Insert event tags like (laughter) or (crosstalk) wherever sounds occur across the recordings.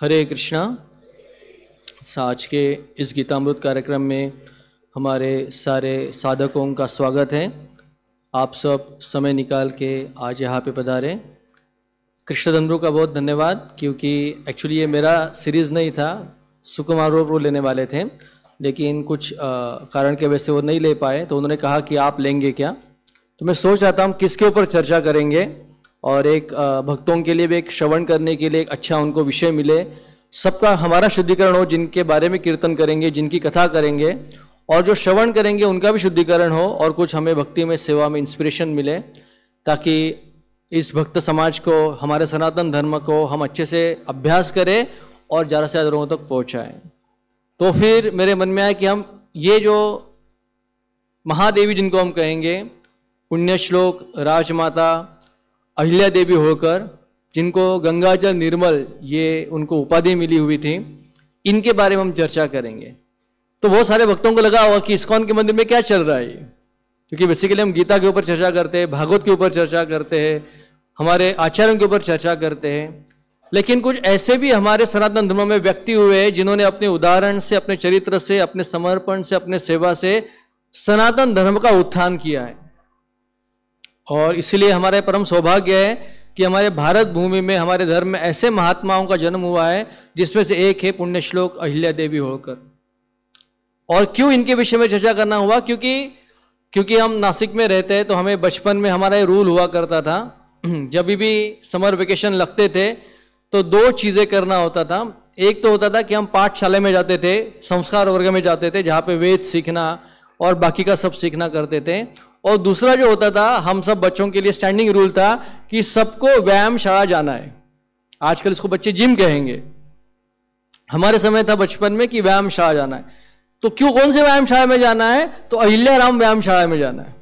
हरे कृष्णा साज के इस गीतामृत कार्यक्रम में हमारे सारे साधकों का स्वागत है आप सब समय निकाल के आज यहाँ पे पधारे कृष्णधंद्रू का बहुत धन्यवाद क्योंकि एक्चुअली ये मेरा सीरीज़ नहीं था रो लेने वाले थे लेकिन कुछ आ, कारण के वजह से वो नहीं ले पाए तो उन्होंने कहा कि आप लेंगे क्या तो मैं सोच रहा था हम किसके ऊपर चर्चा करेंगे और एक भक्तों के लिए भी एक श्रवण करने के लिए एक अच्छा उनको विषय मिले सबका हमारा शुद्धिकरण हो जिनके बारे में कीर्तन करेंगे जिनकी कथा करेंगे और जो श्रवण करेंगे उनका भी शुद्धिकरण हो और कुछ हमें भक्ति में सेवा में इंस्पिरेशन मिले ताकि इस भक्त समाज को हमारे सनातन धर्म को हम अच्छे से अभ्यास करें और ज़्यादा से ज़्यादा लोगों तक पहुँचाएँ तो फिर मेरे मन में आया कि हम ये जो महादेवी जिनको हम कहेंगे पुण्य श्लोक राजमाता अहिल्या देवी होकर जिनको गंगाजल निर्मल ये उनको उपाधि मिली हुई थी इनके बारे में हम चर्चा करेंगे तो बहुत सारे भक्तों को लगा होगा कि इस्कॉन के मंदिर में क्या चल रहा है ये क्योंकि बेसिकली हम गीता के ऊपर चर्चा करते हैं भागवत के ऊपर चर्चा करते हैं हमारे आचार्यों के ऊपर चर्चा करते हैं लेकिन कुछ ऐसे भी हमारे सनातन धर्म में व्यक्ति हुए हैं जिन्होंने अपने उदाहरण से अपने चरित्र से अपने समर्पण से अपने सेवा से सनातन धर्म का उत्थान किया है और इसलिए हमारे परम सौभाग्य है कि हमारे भारत भूमि में हमारे धर्म में ऐसे महात्माओं का जन्म हुआ है जिसमें से एक है पुण्य श्लोक अहिल्या देवी होकर और क्यों इनके विषय में चर्चा करना हुआ क्योंकि क्योंकि हम नासिक में रहते हैं तो हमें बचपन में हमारा रूल हुआ करता था (clears throat) जब भी समर वेकेशन लगते थे तो दो चीज़ें करना होता था एक तो होता था कि हम पाठशाला में जाते थे संस्कार वर्ग में जाते थे जहाँ पे वेद सीखना और बाकी का सब सीखना करते थे और दूसरा जो होता था हम सब बच्चों के लिए स्टैंडिंग रूल था कि सबको व्यायाम शाला जाना है आजकल इसको बच्चे जिम कहेंगे हमारे समय था बचपन में कि व्यायाम शाला जाना है तो क्यों कौन से व्यायाम शाला में जाना है तो अहिल्या राम व्यायाम शाला में जाना है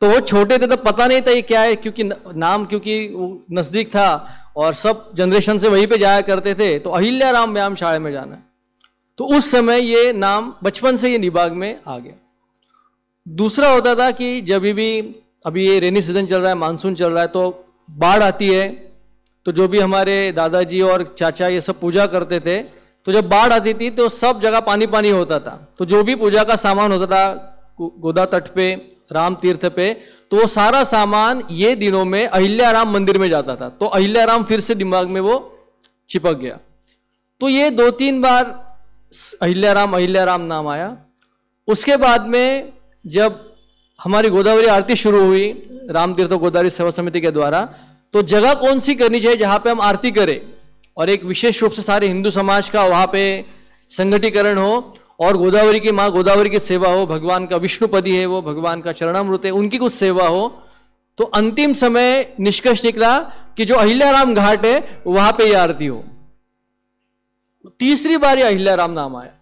तो वो छोटे थे तो पता नहीं था ये क्या है क्योंकि नाम क्योंकि नज़दीक था और सब जनरेशन से वहीं पे जाया करते थे तो अहिल्या राम व्यायाम शाला में जाना है तो उस समय ये नाम बचपन से ये निभाग में आ गया दूसरा होता था कि जब भी अभी ये रेनी सीजन चल रहा है मानसून चल रहा है तो बाढ़ आती है तो जो भी हमारे दादाजी और चाचा ये सब पूजा करते थे तो जब बाढ़ आती थी तो सब जगह पानी पानी होता था तो जो भी पूजा का सामान होता था गोदा तट पे राम तीर्थ पे तो वो सारा सामान ये दिनों में अहिल्या राम मंदिर में जाता था तो अहिल्या राम फिर से दिमाग में वो चिपक गया तो ये दो तीन बार अहिल्या राम अहिल्या राम नाम आया उसके बाद में जब हमारी गोदावरी आरती शुरू हुई रामतीर्थ गोदावरी सेवा समिति के द्वारा तो जगह कौन सी करनी चाहिए जहाँ पे हम आरती करें और एक विशेष रूप से सारे हिंदू समाज का वहाँ पे संगठीकरण हो और गोदावरी की माँ गोदावरी की सेवा हो भगवान का विष्णुपति है वो भगवान का चरणामृत है उनकी कुछ सेवा हो तो अंतिम समय निष्कर्ष निकला कि जो अहिल्याराम घाट है वहां पे ये आरती हो तीसरी बार ये अहिल्याराम नाम आया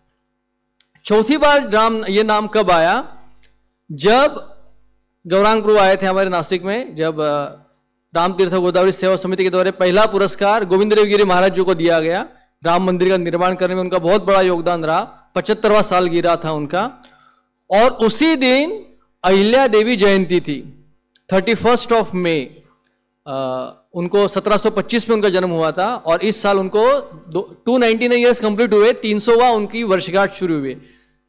चौथी बार राम ये नाम कब आया जब गौरांग प्रभु आए थे हमारे नासिक में जब राम तीर्थ गोदावरी सेवा समिति के द्वारा पहला पुरस्कार गोविंद देव गिरी महाराज जी को दिया गया राम मंदिर का निर्माण करने में उनका बहुत बड़ा योगदान रहा पचहत्तरवा साल गिरा था उनका और उसी दिन अहिल्या देवी जयंती थी थर्टी फर्स्ट ऑफ मे उनको 1725 में उनका जन्म हुआ था और इस साल उनको two ninety nine years complete हुए सौ उनकी वर्षगांठ शुरू हुई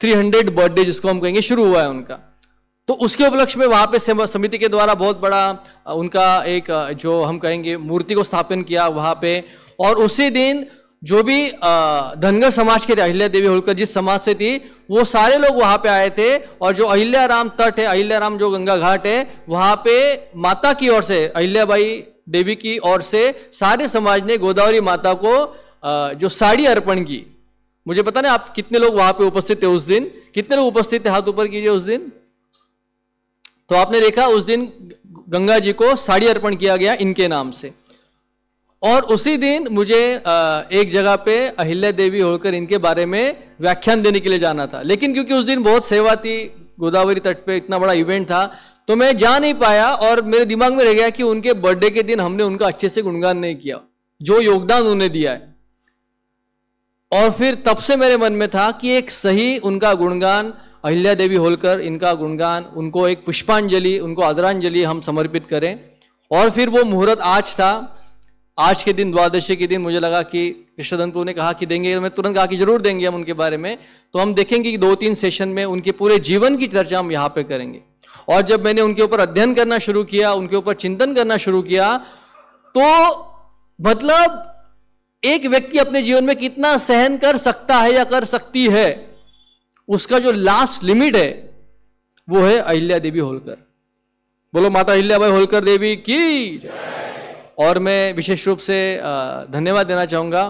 300 बर्थडे जिसको हम कहेंगे शुरू हुआ है उनका तो उसके उपलक्ष्य में वहाँ पे समिति के द्वारा बहुत बड़ा उनका एक जो हम कहेंगे मूर्ति को स्थापन किया वहाँ पे और उसी दिन जो भी धनगर समाज के थे अहिल्या देवी होलकर जिस समाज से थी वो सारे लोग वहाँ पे आए थे और जो अहिल्या राम तट है अहिल्या राम जो गंगा घाट है वहाँ पे माता की ओर से अहिल्याबाई देवी की ओर से सारे समाज ने गोदावरी माता को जो साड़ी अर्पण की मुझे पता नहीं आप कितने लोग वहाँ पे उपस्थित थे उस दिन कितने लोग उपस्थित थे हाथ ऊपर कीजिए उस दिन तो आपने देखा उस दिन गंगा जी को साड़ी अर्पण किया गया इनके नाम से और उसी दिन मुझे एक जगह पे अहिल्या देवी होकर इनके बारे में व्याख्यान देने के लिए जाना था लेकिन क्योंकि उस दिन बहुत सेवा थी गोदावरी तट पे इतना बड़ा इवेंट था तो मैं जा नहीं पाया और मेरे दिमाग में रह गया कि उनके बर्थडे के दिन हमने उनका अच्छे से गुणगान नहीं किया जो योगदान उन्हें दिया है और फिर तब से मेरे मन में था कि एक सही उनका गुणगान अहिल्या देवी होलकर इनका गुणगान उनको एक पुष्पांजलि उनको आदरांजलि हम समर्पित करें और फिर वो मुहूर्त आज था आज के दिन द्वादशी के दिन मुझे लगा कि कृष्णधन प्रभु ने कहा कि देंगे तो मैं तुरंत कहा कि जरूर देंगे हम उनके बारे में तो हम देखेंगे कि दो तीन सेशन में उनके पूरे जीवन की चर्चा हम यहाँ पे करेंगे और जब मैंने उनके ऊपर अध्ययन करना शुरू किया उनके ऊपर चिंतन करना शुरू किया तो मतलब एक व्यक्ति अपने जीवन में कितना सहन कर सकता है या कर सकती है उसका जो लास्ट लिमिट है वो है अहिल्या देवी होलकर बोलो माता अहिल्या भाई होलकर देवी की और मैं विशेष रूप से धन्यवाद देना चाहूँगा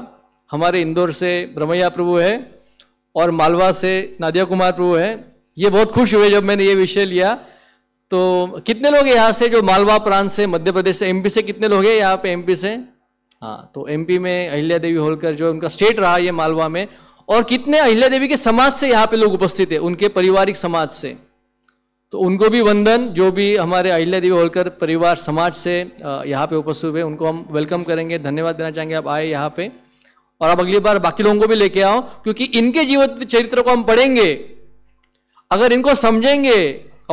हमारे इंदौर से ब्रह्मया प्रभु है और मालवा से नादिया कुमार प्रभु है ये बहुत खुश हुए जब मैंने ये विषय लिया तो कितने लोग यहाँ से जो मालवा प्रांत से मध्य प्रदेश से एमपी से कितने लोग हैं यहाँ पे एमपी से हाँ तो एमपी में अहिल्या देवी होलकर जो उनका स्टेट रहा ये मालवा में और कितने अहिल्या देवी के समाज से यहाँ पे लोग उपस्थित है उनके पारिवारिक समाज से तो उनको भी वंदन जो भी हमारे अहिल्या देवी होलकर परिवार समाज से यहाँ पे उपस्थित हुए उनको हम वेलकम करेंगे धन्यवाद देना चाहेंगे आप आए यहाँ पे और आप अगली बार बाकी लोगों को भी लेके आओ क्योंकि इनके जीवन चरित्र को हम पढ़ेंगे अगर इनको समझेंगे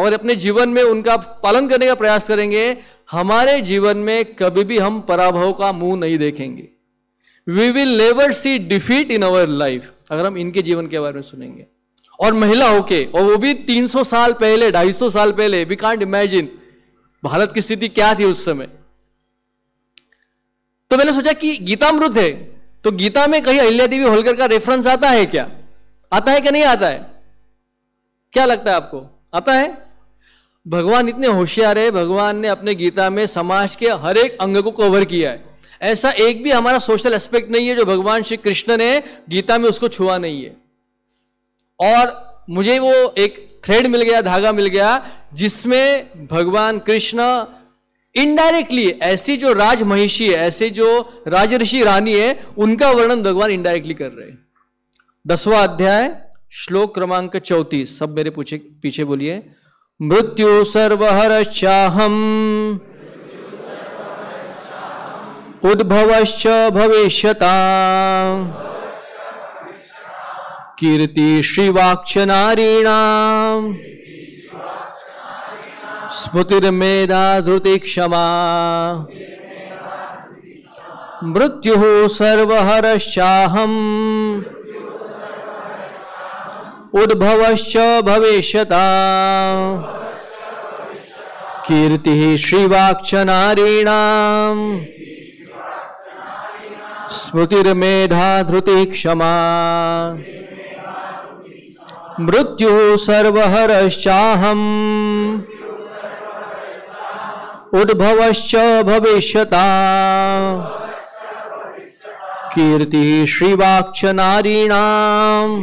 और अपने जीवन में उनका पालन करने का प्रयास करेंगे हमारे जीवन में कभी भी हम पराभव का मुंह नहीं देखेंगे we will never see defeat in our life अगर हम इनके जीवन के बारे में सुनेंगे और महिला होके और वो भी 300 साल पहले 250 साल पहले वी कांट इमेजिन भारत की स्थिति क्या थी उस समय तो मैंने सोचा कि गीतामृत है तो गीता में कहीं अहिल्या देवी होलकर का रेफरेंस आता है क्या आता है क्या नहीं आता है क्या लगता है आपको आता है भगवान इतने होशियार है भगवान ने अपने गीता में समाज के हर एक अंग को कवर किया है ऐसा एक भी हमारा सोशल एस्पेक्ट नहीं है जो भगवान श्री कृष्ण ने गीता में उसको छुआ नहीं है और मुझे वो एक थ्रेड मिल गया धागा मिल गया जिसमें भगवान कृष्ण इनडायरेक्टली ऐसी जो राज महिषी है ऐसे जो राज ऋषि रानी है उनका वर्णन भगवान इनडायरेक्टली कर रहे हैं दसवा अध्याय श्लोक क्रमांक चौतीस सब मेरे पूछे पीछे बोलिए मृत्यु सर्वहर चाहम उद्भवश्च भविष्यता कीर्तिश्रीवाक्षनारीणाम् स्मृतिर्मेधा धृति क्षमा मृत्यु सर्वहरश्चाहम उद्भवश्च भविष्यता कीर्ति श्रीवाक्ष श्रीवाक्षनारीणाम् स्मृतिर्मेधा धृति क्षमा मृत्यु सर्वहरश्चाहम उद्भवश्च भविष्यता कीर्ति श्रीवाक्ष नारीणाम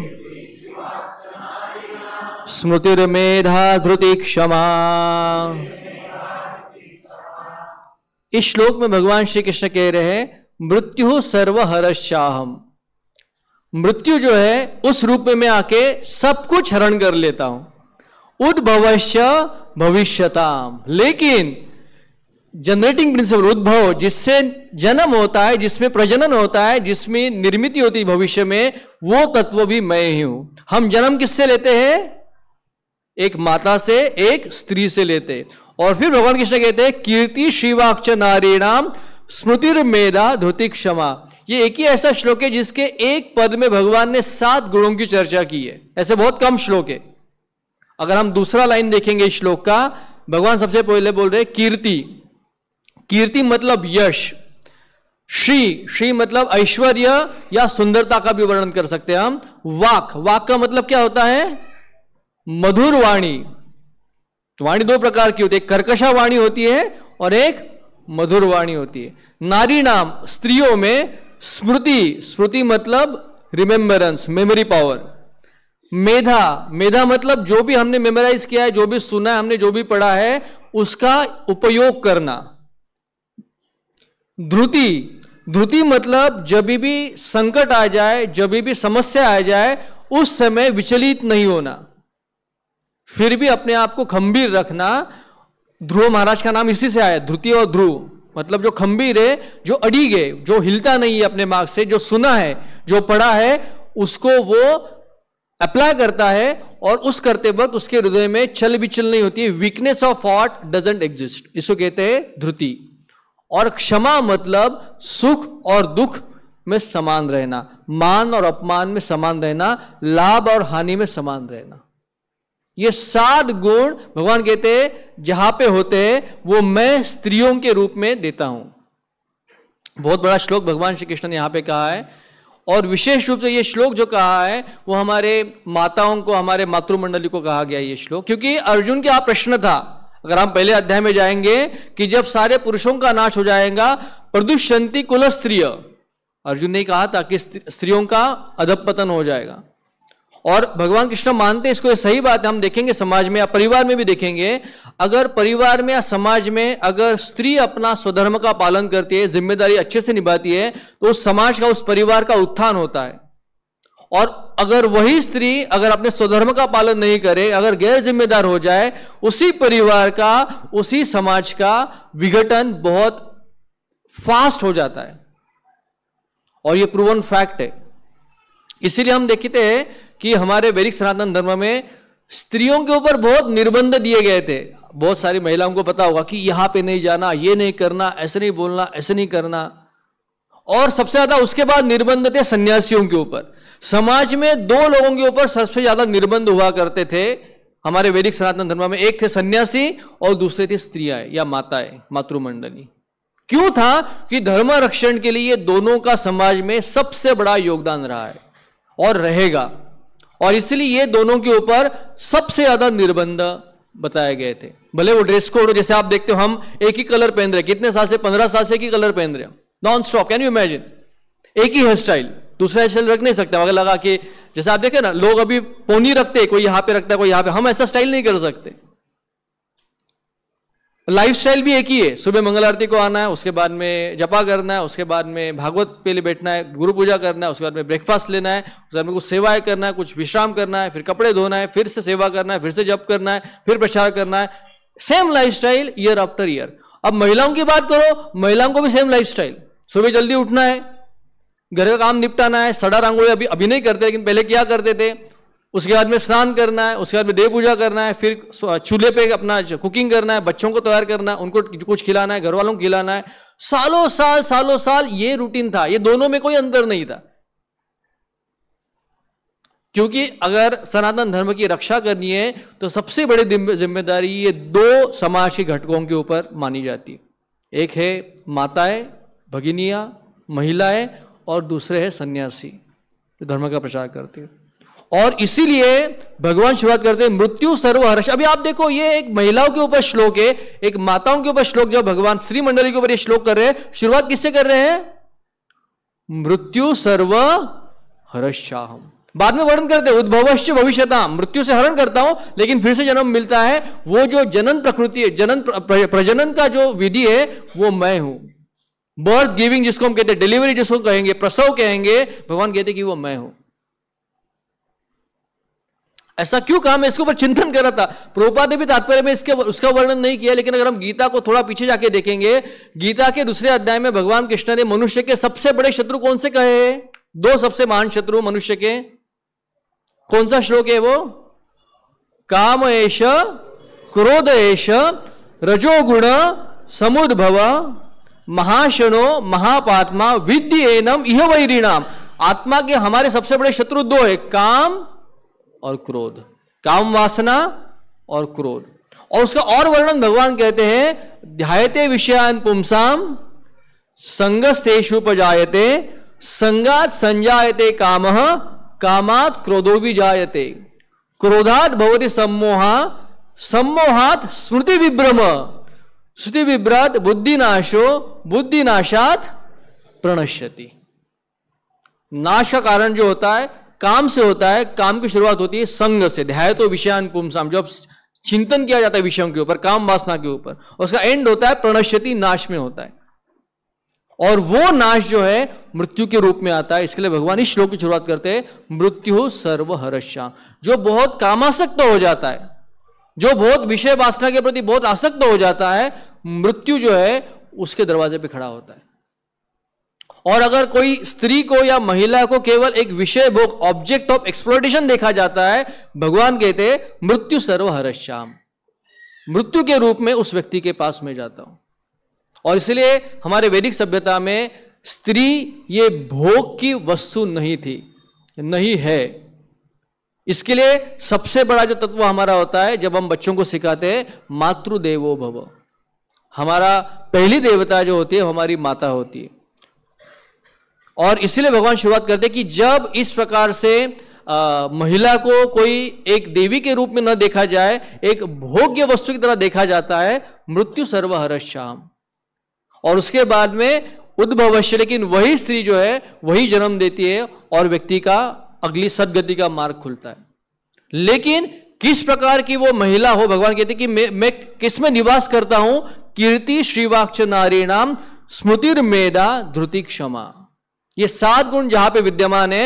स्मृतिर्मेधा धृति क्षमा इस श्लोक में भगवान श्री कृष्ण कह रहे हैं मृत्यु सर्वहरशाहम मृत्यु जो है उस रूप में मैं आके सब कुछ हरण कर लेता हूं उद्भवश्य भविष्यताम लेकिन जनरेटिंग प्रिंसिपल उद्भव जिससे जन्म होता है जिसमें प्रजनन होता है जिसमें निर्मित होती है भविष्य में वो तत्व भी मैं ही हूं हम जन्म किससे लेते हैं एक माता से एक स्त्री से लेते और फिर भगवान कृष्ण कहते हैं कीर्ति शिवाक्ष नारीणाम स्मृतिर मेधा धोती क्षमा ये एक ही ऐसा श्लोक है जिसके एक पद में भगवान ने सात गुणों की चर्चा की है ऐसे बहुत कम श्लोक है अगर हम दूसरा लाइन देखेंगे इस श्लोक का भगवान सबसे पहले बोल रहे कीर्ति कीर्ति मतलब यश श्री श्री मतलब ऐश्वर्य या सुंदरता का भी वर्णन कर सकते हैं हम वाक वाक का मतलब क्या होता है मधुर वाणी वाणी दो प्रकार की होती है कर्कशा वाणी होती है और एक मधुर वाणी होती है नारी नाम स्त्रियों में स्मृति स्मृति मतलब रिमेम्बरेंस मेमोरी पावर मेधा मेधा मतलब जो भी हमने मेमोराइज किया है जो भी सुना है हमने जो भी पढ़ा है उसका उपयोग करना ध्रुति ध्रुति मतलब जब भी संकट आ जाए जब भी समस्या आ जाए उस समय विचलित नहीं होना फिर भी अपने आप को खंभीर रखना ध्रुव महाराज का नाम इसी से आया ध्रुति और ध्रुव मतलब जो खंबीर है जो अड़ी गए जो हिलता नहीं है अपने मार्ग से जो सुना है जो पढ़ा है उसको वो अप्लाई करता है और उस करते वक्त उसके हृदय में चल बिचल नहीं होती है weakness of heart doesn't exist इसको कहते हैं ध्रुति और क्षमा मतलब सुख और दुख में समान रहना मान और अपमान में समान रहना लाभ और हानि में समान रहना ये सात गुण भगवान कहते हैं जहां पे होते हैं वो मैं स्त्रियों के रूप में देता हूं बहुत बड़ा श्लोक भगवान श्री कृष्ण ने यहां पे कहा है और विशेष रूप से ये श्लोक जो कहा है वो हमारे माताओं को हमारे मातृमंडली को कहा गया ये श्लोक क्योंकि अर्जुन का प्रश्न था अगर हम पहले अध्याय में जाएंगे कि जब सारे पुरुषों का नाश हो जाएगा प्रदुषंती कुल स्त्रीय अर्जुन ने कहा था कि स्त्रियों का अधपतन हो जाएगा और भगवान कृष्ण मानते हैं इसको सही बात है हम देखेंगे समाज में या परिवार में भी देखेंगे अगर परिवार में या समाज में अगर स्त्री अपना स्वधर्म का पालन करती है जिम्मेदारी अच्छे से निभाती है तो उस समाज का उस परिवार का उत्थान होता है और अगर वही स्त्री अगर अपने स्वधर्म का पालन नहीं करे अगर गैर जिम्मेदार हो जाए उसी परिवार का उसी समाज का विघटन बहुत फास्ट हो जाता है और ये प्रूवन फैक्ट है इसीलिए हम देखते हैं कि हमारे वैदिक सनातन धर्म में स्त्रियों के ऊपर बहुत निर्बंध दिए गए थे बहुत सारी महिलाओं को पता होगा कि यहां पे नहीं जाना ये नहीं करना ऐसे नहीं बोलना ऐसे नहीं करना और सबसे ज्यादा उसके बाद निर्बंध थे सन्यासियों के ऊपर समाज में दो लोगों के ऊपर सबसे ज्यादा निर्बंध हुआ करते थे हमारे वैदिक सनातन धर्म में एक थे सन्यासी और दूसरे थे स्त्रियां या माताएं मातृमंडली क्यों था कि धर्म रक्षण के लिए दोनों का समाज में सबसे बड़ा योगदान रहा है और रहेगा और इसलिए ये दोनों के ऊपर सबसे ज्यादा निर्बंध बताए गए थे भले वो ड्रेस कोड हो जैसे आप देखते हो हम एक ही कलर पहन रहे कितने साल से पंद्रह साल से एक ही कलर पहन रहे हैं non stop can you imagine एक ही हेयर स्टाइल दूसरा हेयर स्टाइल रख नहीं सकते अगर लगा के जैसे आप देखे ना लोग अभी पोनी रखते कोई यहां पे रखता है कोई यहां पे हम ऐसा स्टाइल नहीं कर सकते लाइफ स्टाइल भी एक ही है सुबह मंगल आरती को आना है उसके बाद में जपा करना है उसके बाद में भागवत पे लिए बैठना है गुरु पूजा करना है उसके बाद में ब्रेकफास्ट लेना है उसके बाद में कुछ सेवाएं करना है कुछ विश्राम करना है फिर कपड़े धोना है फिर से सेवा करना है फिर से जप करना है फिर प्रचार करना है same life style year after year अब महिलाओं की बात करो महिलाओं को भी सेम लाइफ स्टाइल सुबह जल्दी उठना है घर का काम निपटाना है सड़ा रंगोली अभी अभी नहीं करते लेकिन पहले क्या करते थे उसके बाद में स्नान करना है उसके बाद में देव पूजा करना है फिर चूल्हे पे अपना कुकिंग करना है बच्चों को तैयार करना है उनको कुछ खिलाना है घर वालों को खिलाना है सालों साल सालों साल ये रूटीन था ये दोनों में कोई अंतर नहीं था क्योंकि अगर सनातन धर्म की रक्षा करनी है तो सबसे बड़ी जिम्मेदारी ये दो समाज के घटकों के ऊपर मानी जाती है एक है माताएं भगिनियां महिलाएं और दूसरे है सन्यासी जो धर्म का प्रचार करते हैं और इसीलिए भगवान शुरुआत करते हैं मृत्यु सर्वहर्ष अभी आप देखो ये एक महिलाओं के ऊपर श्लोक है एक माताओं के ऊपर श्लोक जो भगवान श्री मंडली के ऊपर ये श्लोक कर रहे हैं शुरुआत किससे कर रहे हैं मृत्यु सर्व हर्षाह बाद में वर्णन करते हैं उद्भवश्य भविष्यता मृत्यु से हरण करता हूं लेकिन फिर से जन्म मिलता है वो जो जनन प्रकृति है जनन प्रजनन का जो विधि है वो मैं हूं बर्थ गिविंग जिसको हम कहते हैं डिलीवरी जिसको कहेंगे प्रसव कहेंगे भगवान कहते कि वो मैं हूं ऐसा क्यों कहा मैं इसके ऊपर चिंतन कर रहा था प्रभुपाद ने भी तात्पर्य में इसके उसका वर्णन नहीं किया लेकिन अगर हम गीता को थोड़ा पीछे जाके देखेंगे गीता के दूसरे अध्याय में भगवान कृष्ण ने मनुष्य के सबसे बड़े शत्रु कौन से कहे दो सबसे महान शत्रु मनुष्य के कौन सा श्लोक है वो काम एश क्रोध एश रजोगुण समुद्भव महाशनो महापात्मा विद्य एनम यह वैरी आत्मा के हमारे सबसे बड़े शत्रु दो है काम और क्रोध काम वासना और क्रोध और उसका और वर्णन भगवान कहते हैं ध्यायते विषयान पुमसाम संगस्तेषु जायते संगात संजायते काम कामात क्रोधो भी जायते क्रोधात भवती सम्मोहा सम्मोहात स्मृति विभ्रम श्रुति विभ्रत बुद्धिनाशो बुद्धिनाशात प्रणश्यति नाश का कारण जो होता है काम से होता है काम की शुरुआत होती है संग से ध्याय तो विषयान पुमसाम जो चिंतन किया जाता है विषयों के ऊपर काम वासना के ऊपर उसका एंड होता है प्रणश्यति नाश में होता है और वो नाश जो है मृत्यु के रूप में आता है इसके लिए भगवान इस श्लोक की शुरुआत करते हैं मृत्यु सर्वहरश्या जो बहुत कामासक्त हो जाता है जो बहुत विषय वासना के प्रति बहुत आसक्त हो जाता है मृत्यु जो है उसके दरवाजे पे खड़ा होता है और अगर कोई स्त्री को या महिला को केवल एक विषय भोग ऑब्जेक्ट ऑफ एक्सप्लोटेशन देखा जाता है भगवान कहते हैं मृत्यु सर्वहरश्याम मृत्यु के रूप में उस व्यक्ति के पास में जाता हूं और इसलिए हमारे वैदिक सभ्यता में स्त्री ये भोग की वस्तु नहीं थी नहीं है इसके लिए सबसे बड़ा जो तत्व हमारा होता है जब हम बच्चों को सिखाते हैं मातृदेवो भव हमारा पहली देवता जो होती है हमारी माता होती है और इसीलिए भगवान शुरुआत करते कि जब इस प्रकार से आ, महिला को कोई एक देवी के रूप में न देखा जाए एक भोग्य वस्तु की तरह देखा जाता है मृत्यु सर्वहर श्याम और उसके बाद में उद्भवश्य लेकिन वही स्त्री जो है वही जन्म देती है और व्यक्ति का अगली सदगति का मार्ग खुलता है लेकिन किस प्रकार की वो महिला हो भगवान कहते कि मैं मैं किस में निवास करता हूं कीर्ति श्रीवाक्ष नारी नाम स्मृतिर मेधा ध्रुति क्षमा ये सात गुण जहां पे विद्यमान है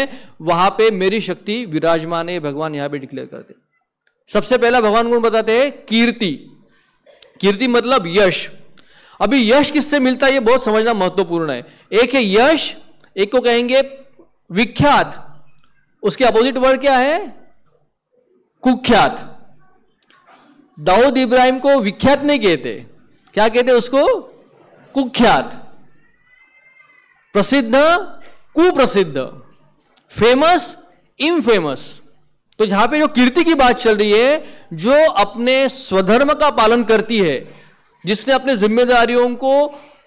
वहां पे मेरी शक्ति विराजमान है भगवान यहां पे डिक्लेयर करते सबसे पहला भगवान गुण बताते हैं कीर्ति कीर्ति मतलब यश अभी यश किससे मिलता है ये बहुत समझना महत्वपूर्ण है एक है यश एक को कहेंगे विख्यात उसके अपोजिट वर्ड क्या है कुख्यात दाऊद इब्राहिम को विख्यात नहीं कहते क्या कहते उसको कुख्यात प्रसिद्ध कुप्रसिद्ध फेमस इनफेमस तो जहां पे जो कीर्ति की बात चल रही है जो अपने स्वधर्म का पालन करती है जिसने अपने जिम्मेदारियों को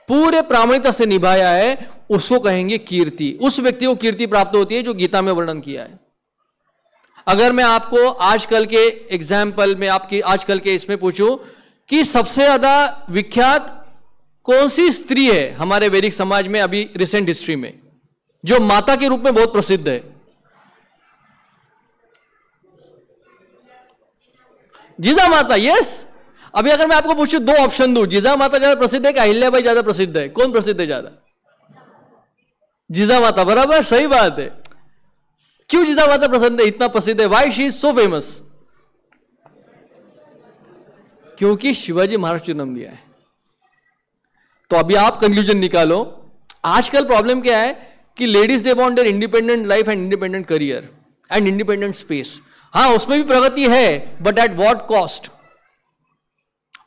पूरे प्रामाणिकता से निभाया है उसको कहेंगे कीर्ति उस व्यक्ति को कीर्ति प्राप्त होती है जो गीता में वर्णन किया है अगर मैं आपको आजकल के एग्जाम्पल में आपकी आजकल के इसमें पूछूं कि सबसे ज्यादा विख्यात कौन सी स्त्री है हमारे वैदिक समाज में अभी रिसेंट हिस्ट्री में जो माता के रूप में बहुत प्रसिद्ध है जीजा माता यस अभी अगर मैं आपको पूछू दो ऑप्शन दू जीजा माता ज्यादा प्रसिद्ध है कि भाई ज्यादा प्रसिद्ध है कौन प्रसिद्ध है ज्यादा जीजा माता बराबर सही बात है क्यों जीजा माता प्रसन्न है इतना प्रसिद्ध है why she is so famous क्योंकि शिवाजी महाराज जन्म लिया है तो अभी आप कंक्लूजन निकालो आजकल प्रॉब्लम क्या है कि ladies they want their independent life and independent career and independent space हाँ उसमें भी प्रगति है बट एट वॉट कॉस्ट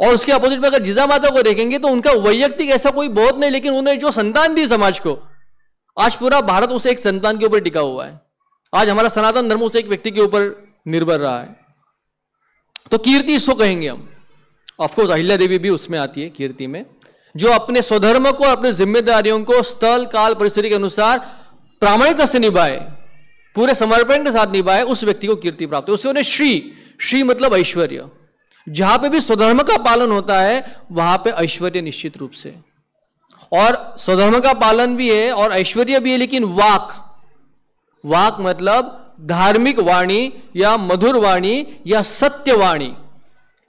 और उसके अपोजिट में अगर जिजा माता को देखेंगे तो उनका वैयक्तिक ऐसा कोई बहुत नहीं लेकिन उन्हें जो संतान दी समाज को आज पूरा भारत उसे एक संतान के ऊपर टिका हुआ है आज हमारा सनातन धर्म उसे एक व्यक्ति के ऊपर निर्भर रहा है तो कीर्ति इसको कहेंगे हम ऑफकोर्स अहिल्या देवी भी उसमें आती है कीर्ति में जो अपने स्वधर्म को अपनी जिम्मेदारियों को स्थल काल परिस्थिति के अनुसार प्रामाणिकता से निभाए पूरे समर्पण के साथ निभाए उस व्यक्ति को कीर्ति प्राप्त उसे उन्हें श्री श्री मतलब ऐश्वर्य जहां पे भी स्वधर्म का पालन होता है वहां पे ऐश्वर्य निश्चित रूप से और स्वधर्म का पालन भी है और ऐश्वर्य भी है लेकिन वाक वाक मतलब धार्मिक वाणी या मधुर वाणी या सत्यवाणी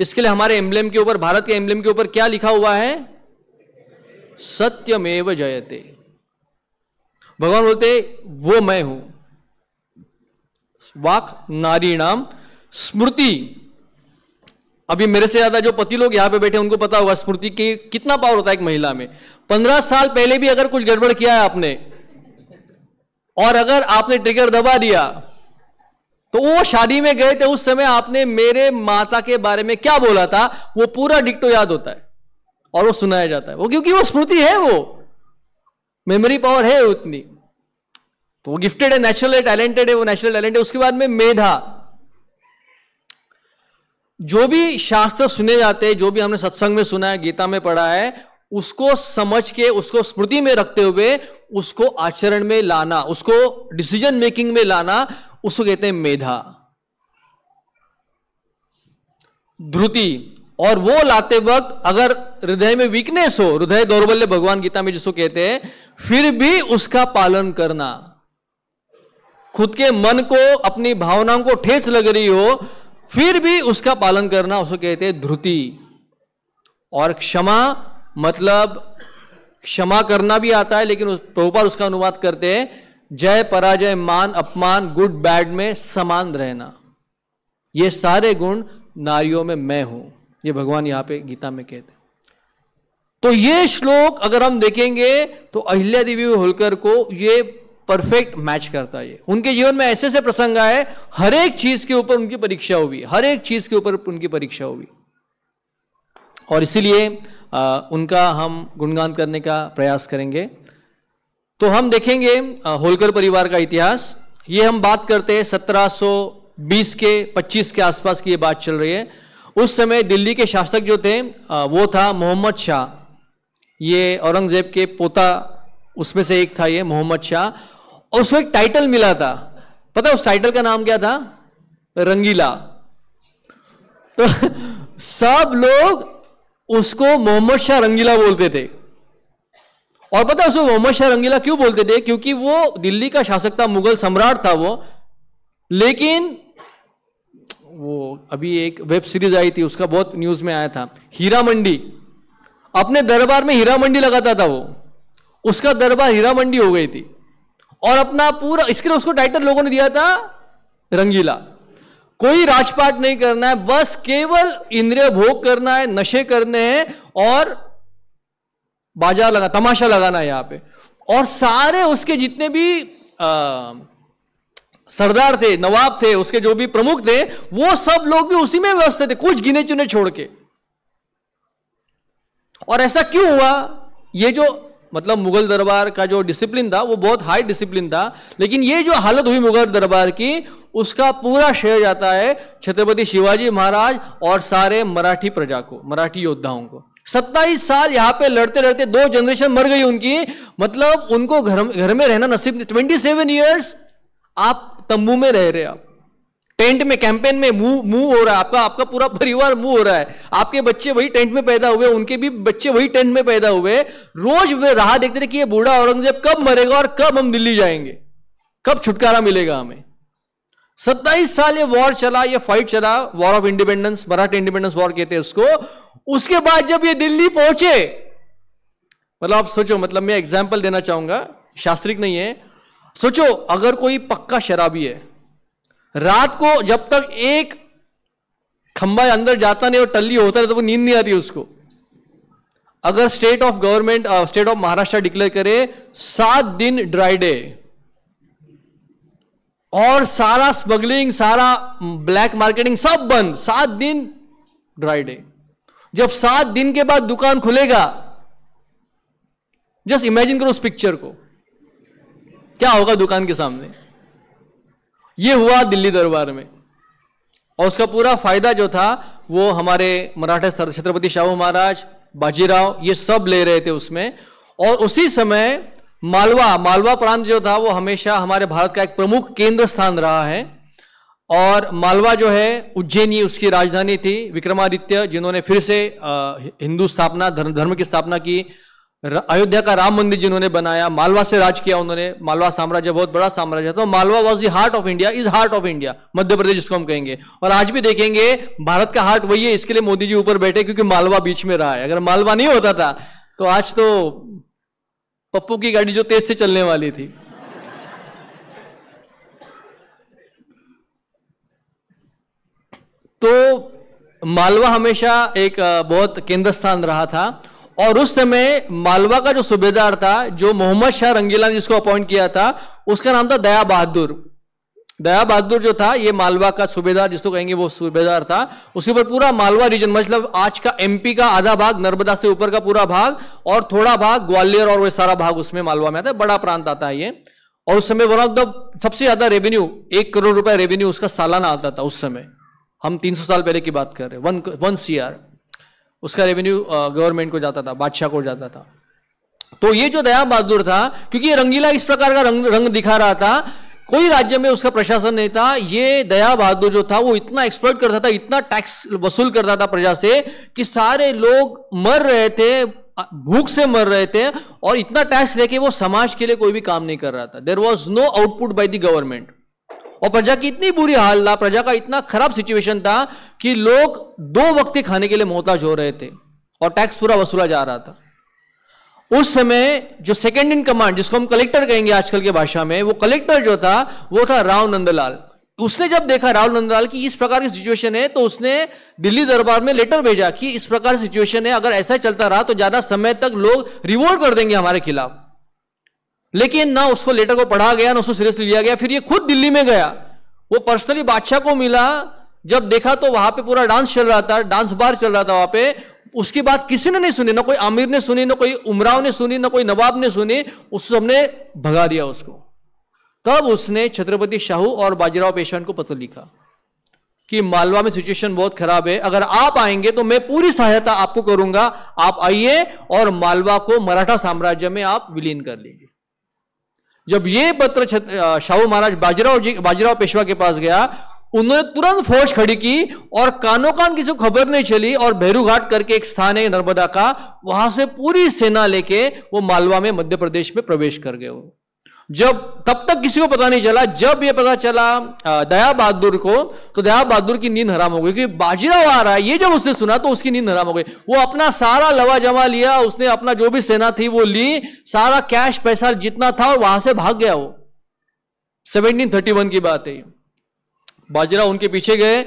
इसके लिए हमारे एम्बलेम के ऊपर भारत के एम्बलेम के ऊपर क्या लिखा हुआ है सत्यमेव जयते भगवान बोलते वो मैं हूं वाक नारी नाम स्मृति अभी मेरे से ज्यादा जो पति लोग यहां पे बैठे उनको पता होगा स्मृति की कितना पावर होता है एक महिला में पंद्रह साल पहले भी अगर कुछ गड़बड़ किया है आपने और अगर आपने ट्रिगर दबा दिया तो वो शादी में गए थे उस समय आपने मेरे माता के बारे में क्या बोला था वो पूरा डिक्टो याद होता है और वो सुनाया जाता है वो क्योंकि वो स्मृति है वो मेमोरी पावर है उतनी तो वो गिफ्टेड है नेचुरल है टैलेंटेड है वो नेचुरल टैलेंट है उसके बाद में मेधा जो भी शास्त्र सुने जाते हैं जो भी हमने सत्संग में सुना है गीता में पढ़ा है उसको समझ के उसको स्मृति में रखते हुए उसको आचरण में लाना उसको डिसीजन मेकिंग में लाना उसको कहते हैं मेधा ध्रुति और वो लाते वक्त अगर हृदय में वीकनेस हो हृदय दौर्बल्य भगवान गीता में जिसको कहते हैं फिर भी उसका पालन करना खुद के मन को अपनी भावनाओं को ठेस लग रही हो फिर भी उसका पालन करना उसको कहते हैं ध्रुति और क्षमा मतलब क्षमा करना भी आता है लेकिन उस प्रभुपाल उसका अनुवाद करते हैं जय पराजय मान अपमान गुड बैड में समान रहना ये सारे गुण नारियों में मैं हूं ये भगवान यहाँ पे गीता में कहते हैं तो ये श्लोक अगर हम देखेंगे तो अहिल्या देवी होलकर को ये परफेक्ट मैच करता है उनके जीवन में ऐसे ऐसे प्रसंग आए हर एक चीज के ऊपर उनकी परीक्षा हुई हर एक चीज के ऊपर उनकी परीक्षा हुई और इसीलिए उनका हम गुणगान करने का प्रयास करेंगे तो हम देखेंगे होलकर परिवार का इतिहास ये हम बात करते हैं 1720 के 25 के आसपास की ये बात चल रही है उस समय दिल्ली के शासक जो थे वो था मोहम्मद शाह ये औरंगजेब के पोता उसमें से एक था ये मोहम्मद शाह और उसको एक टाइटल मिला था पता उस टाइटल का नाम क्या था रंगीला तो (laughs) सब लोग उसको मोहम्मद शाह रंगीला बोलते थे और पता है उसको मोहम्मद शाह रंगीला क्यों बोलते थे क्योंकि वो दिल्ली का शासक था मुगल सम्राट था वो लेकिन वो अभी एक वेब सीरीज आई थी उसका बहुत न्यूज में आया था हीरा मंडी अपने दरबार में हीरा मंडी लगाता था वो उसका दरबार हीरा मंडी हो गई थी और अपना पूरा इसके लिए उसको टाइटल लोगों ने दिया था रंगीला कोई राजपाट नहीं करना है बस केवल इंद्रिय भोग करना है नशे करने हैं और बाजार लगा तमाशा लगाना है यहां पे और सारे उसके जितने भी आ, सरदार थे नवाब थे उसके जो भी प्रमुख थे वो सब लोग भी उसी में व्यवस्थित थे कुछ गिने चुने छोड़ के और ऐसा क्यों हुआ ये जो मतलब मुगल दरबार का जो डिसिप्लिन था वो बहुत हाई डिसिप्लिन था लेकिन ये जो हालत हुई मुगल दरबार की उसका पूरा श्रेय जाता है छत्रपति शिवाजी महाराज और सारे मराठी प्रजा को मराठी योद्धाओं को सत्ताईस साल यहाँ पे लड़ते लड़ते दो जनरेशन मर गई उनकी मतलब उनको घर घर में रहना नसीब ट्वेंटी सेवन ईयर्स आप तंबू में रह रहे आप टेंट में कैंपेन में मूव मूव हो रहा है आपका आपका पूरा परिवार मूव हो रहा है आपके बच्चे वही टेंट में पैदा हुए उनके भी बच्चे वही टेंट में पैदा हुए रोज वे राह देखते थे कि ये बूढ़ा औरंगजेब कब मरेगा और कब हम दिल्ली जाएंगे कब छुटकारा मिलेगा हमें सत्ताईस साल ये वॉर चला ये फाइट चला war of independence Maratha independence war कहते हैं उसको उसके बाद जब ये दिल्ली पहुंचे मतलब आप सोचो मतलब मैं एग्जाम्पल देना चाहूंगा शास्त्रिक नहीं है सोचो अगर कोई पक्का शराबी है रात को जब तक एक खंबा अंदर जाता नहीं और टल्ली होता नहीं तो वो नींद नहीं आती उसको अगर state of government state of Maharashtra declare करे सात दिन ड्राई डे और सारा स्मगलिंग सारा ब्लैक मार्केटिंग सब बंद सात दिन ड्राई डे जब सात दिन के बाद दुकान खुलेगा जस्ट इमेजिन करो उस पिक्चर को क्या होगा दुकान के सामने ये हुआ दिल्ली दरबार में और उसका पूरा फायदा जो था वो हमारे मराठा छत्रपति शाहू महाराज बाजीराव ये सब ले रहे थे उसमें और उसी समय मालवा मालवा प्रांत जो था वो हमेशा हमारे भारत का एक प्रमुख केंद्र स्थान रहा है और मालवा जो है उज्जैनी उसकी राजधानी थी विक्रमादित्य जिन्होंने फिर से हिंदू स्थापना धर्म धर्म की स्थापना की अयोध्या का राम मंदिर जिन्होंने बनाया मालवा से राज किया उन्होंने मालवा साम्राज्य बहुत बड़ा साम्राज्य था तो Malwa was the heart of India is heart of India Madhya Pradesh जिसको हम कहेंगे और आज भी देखेंगे भारत का हार्ट वही है इसके लिए मोदी जी ऊपर बैठे क्योंकि मालवा बीच में रहा है अगर मालवा नहीं होता था तो आज तो पप्पू की गाड़ी जो तेज से चलने वाली थी तो मालवा हमेशा एक बहुत केंद्र स्थान रहा था और उस समय मालवा का जो सूबेदार था जो मोहम्मद शाह रंगीला ने जिसको अपॉइंट किया था उसका नाम था दया बहादुर दया बहादुर जो था ये मालवा का सूबेदार जिसको कहेंगे वो सूबेदार था उसके ऊपर पूरा मालवा रीजन मतलब आज का एमपी का आधा भाग नर्मदा से ऊपर का पूरा भाग और थोड़ा भाग ग्वालियर और वो सारा भाग उसमें मालवा में आता है बड़ा प्रांत आता है ये और उस समय वन ऑफ द सबसे ज्यादा रेवेन्यू एक करोड़ रुपए रेवेन्यू उसका सालाना आता था उस समय हम तीन साल पहले की बात कर रहे हैं वन वन सी उसका रेवेन्यू गवर्नमेंट को जाता था बादशाह को जाता था तो ये जो दया बहादुर था क्योंकि ये रंगीला इस प्रकार का रंग रंग दिखा रहा था कोई राज्य में उसका प्रशासन नहीं था ये दया बहादुर जो था वो इतना एक्सप्लोर्ट करता था इतना टैक्स वसूल करता था प्रजा से कि सारे लोग मर रहे थे भूख से मर रहे थे और इतना टैक्स लेके वो समाज के लिए कोई भी काम नहीं कर रहा था there was no output by the government और प्रजा की इतनी बुरी हाल था प्रजा का इतना खराब सिचुएशन था कि लोग दो वक्त खाने के लिए मोहताज हो रहे थे और टैक्स पूरा वसूला जा रहा था उस समय जो सेकेंड इन कमांड जिसको हम कलेक्टर कहेंगे आजकल के भाषा में वो कलेक्टर जो था वो था राव नंदलाल उसने जब देखा राव नंदलाल की इस प्रकार की सिचुएशन है तो उसने दिल्ली दरबार में लेटर भेजा कि इस प्रकार सिचुएशन है अगर ऐसा चलता रहा तो ज्यादा समय तक लोग रिवोल्ट कर देंगे हमारे खिलाफ लेकिन ना उसको लेटर को पढ़ा गया ना उसको सीरियसली लिया गया फिर ये खुद दिल्ली में गया वो पर्सनली बादशाह को मिला जब देखा तो वहां पे पूरा डांस चल रहा था डांस बार चल रहा था वहां पे उसकी बात किसी ने नहीं सुनी ना कोई आमिर ने सुनी ना कोई उमराव ने सुनी ना कोई नवाब ने सुनी उस सबने भगा दिया उसको तब उसने छत्रपति शाहू और बाजीराव पेशवान को पत्र लिखा कि मालवा में सिचुएशन बहुत खराब है अगर आप आएंगे तो मैं पूरी सहायता आपको करूंगा आप आइए और मालवा को मराठा साम्राज्य में आप विलीन कर लीजिए जब ये पत्र शाहू महाराज बाजीराव जी बाजीराव पेशवा के पास गया उन्होंने तुरंत फौज खड़ी की और कानो कान किसी को खबर नहीं चली और भैरू घाट करके एक स्थान है नर्मदा का वहां से पूरी सेना लेके वो मालवा में मध्य प्रदेश में प्रवेश कर गए जब तब तक किसी को पता नहीं चला जब ये पता चला दया बहादुर को तो दया बहादुर की नींद हराम हो गई क्योंकि बाजीराव आ रहा है ये जब उसने सुना तो उसकी नींद हराम हो गई वो अपना सारा लवा जमा लिया उसने अपना जो भी सेना थी वो ली सारा कैश पैसा जितना था वहां से भाग गया वो सेवनटीन थर्टी वन की बात है बाजीराव उनके पीछे गए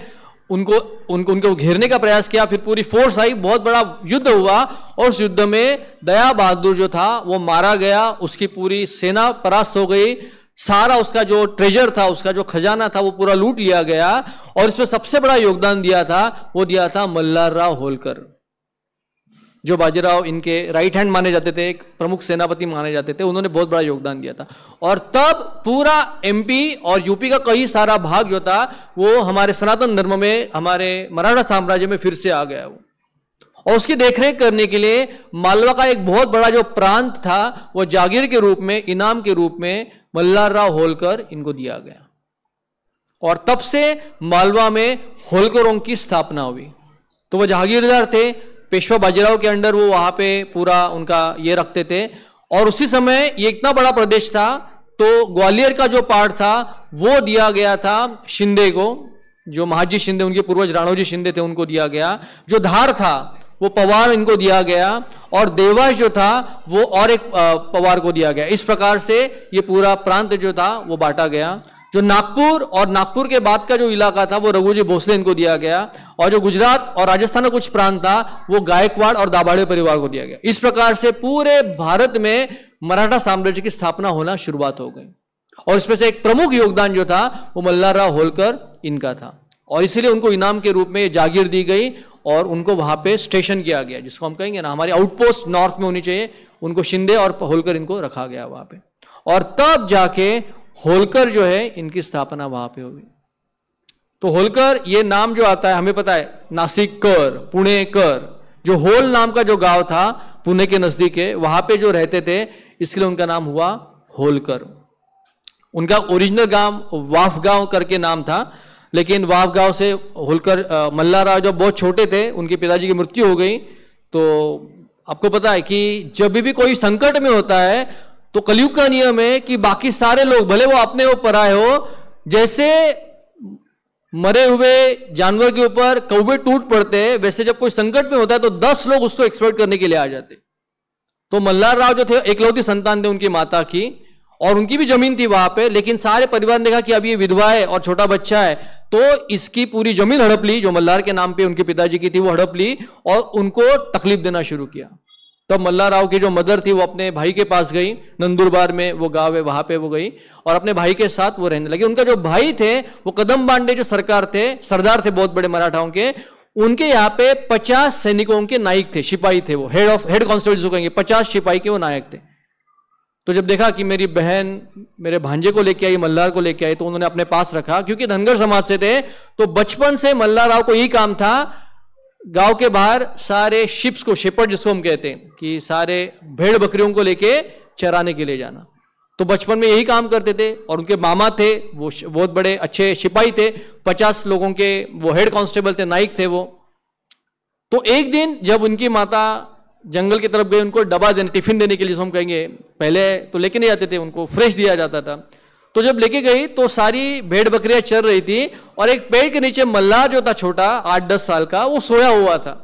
उनको उनको उनको घेरने का प्रयास किया फिर पूरी फोर्स आई बहुत बड़ा युद्ध हुआ और उस युद्ध में दया बहादुर जो था वो मारा गया उसकी पूरी सेना परास्त हो गई सारा उसका जो ट्रेजर था उसका जो खजाना था वो पूरा लूट लिया गया और इसमें सबसे बड़ा योगदान दिया था वो दिया था मल्लार राव होलकर जो बाजीराव इनके राइट हैंड माने जाते थे एक प्रमुख सेनापति माने जाते थे उन्होंने बहुत बड़ा योगदान दिया था और तब पूरा एमपी और यूपी का कई सारा भाग जो था वो हमारे सनातन धर्म में हमारे मराठा साम्राज्य में फिर से आ गया वो और उसकी देखरेख करने के लिए मालवा का एक बहुत बड़ा जो प्रांत था वो जागीर के रूप में इनाम के रूप में मल्लार राव होलकर इनको दिया गया और तब से मालवा में होलकरों की स्थापना हुई तो वह जहागीरदार थे पेशवा बाजीराव के अंडर वो वहां पे पूरा उनका ये रखते थे और उसी समय ये इतना बड़ा प्रदेश था तो ग्वालियर का जो पार्ट था वो दिया गया था शिंदे को जो महाजी शिंदे उनके पूर्वज राणोजी शिंदे थे उनको दिया गया जो धार था वो पवार इनको दिया गया और देवास जो था वो और एक पवार को दिया गया इस प्रकार से ये पूरा प्रांत जो था वो बांटा गया जो नागपुर और नागपुर के बाद का जो इलाका था वो रघुजी भोसले इनको दिया गया और जो गुजरात और राजस्थान का कुछ प्रांत था वो गायकवाड़ और दाभाड़े परिवार को दिया गया इस प्रकार से पूरे भारत में मराठा साम्राज्य की स्थापना होना शुरुआत हो गई और इसमें से एक प्रमुख योगदान जो था वो मल्लाराव होलकर इनका था और इसीलिए उनको इनाम के रूप में जागीर दी गई और उनको वहां पे स्टेशन किया गया जिसको हम कहेंगे ना हमारी आउटपोस्ट नॉर्थ में होनी चाहिए उनको शिंदे और होलकर इनको रखा गया वहां पे और तब जाके होलकर जो है इनकी स्थापना वहां पे होगी तो होलकर ये नाम जो आता है हमें पता है नासिक कर पुणे कर जो होल नाम का जो गांव था पुणे के नजदीक है वहां पे जो रहते थे इसके लिए उनका नाम हुआ होलकर उनका ओरिजिनल गांव वाफ गांव करके नाम था लेकिन वाफ गांव से होलकर मल्ला राव जब बहुत छोटे थे उनके पिताजी की मृत्यु हो गई तो आपको पता है कि जब भी कोई संकट में होता है तो कलयुग का नियम है कि बाकी सारे लोग भले वो अपने वो पराए हो जैसे मरे हुए जानवर के ऊपर कौवे टूट पड़ते हैं वैसे जब कोई संकट में होता है तो दस लोग उसको एक्सपर्ट करने के लिए आ जाते तो मल्हार राव जो थे एकलौती संतान थे उनकी माता की और उनकी भी जमीन थी वहां पे लेकिन सारे परिवार ने कहा कि अब ये विधवा है और छोटा बच्चा है तो इसकी पूरी जमीन हड़प ली जो मल्हार के नाम पे उनके पिताजी की थी वो हड़प ली और उनको तकलीफ देना शुरू किया तब तो मल्ला राव की जो मदर थी वो अपने भाई के पास गई नंदुरबार में वो गांव है वहां पे वो गई और अपने भाई के साथ वो रहने लगी उनका जो भाई थे वो कदम बांडे जो सरकार थे सरदार थे बहुत बड़े मराठाओं के उनके यहाँ पे पचास सैनिकों के नायक थे सिपाही थे वो हेड ऑफ हेड कॉन्स्टेबल जो कहेंगे पचास सिपाही के वो नायक थे तो जब देखा कि मेरी बहन मेरे भांजे को लेके आई मल्लार को लेके आई तो उन्होंने अपने पास रखा क्योंकि धनगर समाज से थे तो बचपन से मल्ला राव को यही काम था गांव के बाहर सारे शिप्स को शिपर जिसको हम कहते हैं कि सारे भेड़ बकरियों को लेके चराने के लिए जाना तो बचपन में यही काम करते थे और उनके मामा थे वो बहुत बड़े अच्छे सिपाही थे पचास लोगों के वो हेड कांस्टेबल थे नाइक थे वो तो एक दिन जब उनकी माता जंगल की तरफ गई उनको डब्बा देने टिफिन देने के लिए हम कहेंगे पहले तो लेके नहीं जाते थे उनको फ्रेश दिया जाता था तो जब लेके गई तो सारी भेड़ बकरियां चल रही थी और एक पेड़ के नीचे मल्लार जो था छोटा आठ दस साल का वो सोया हुआ था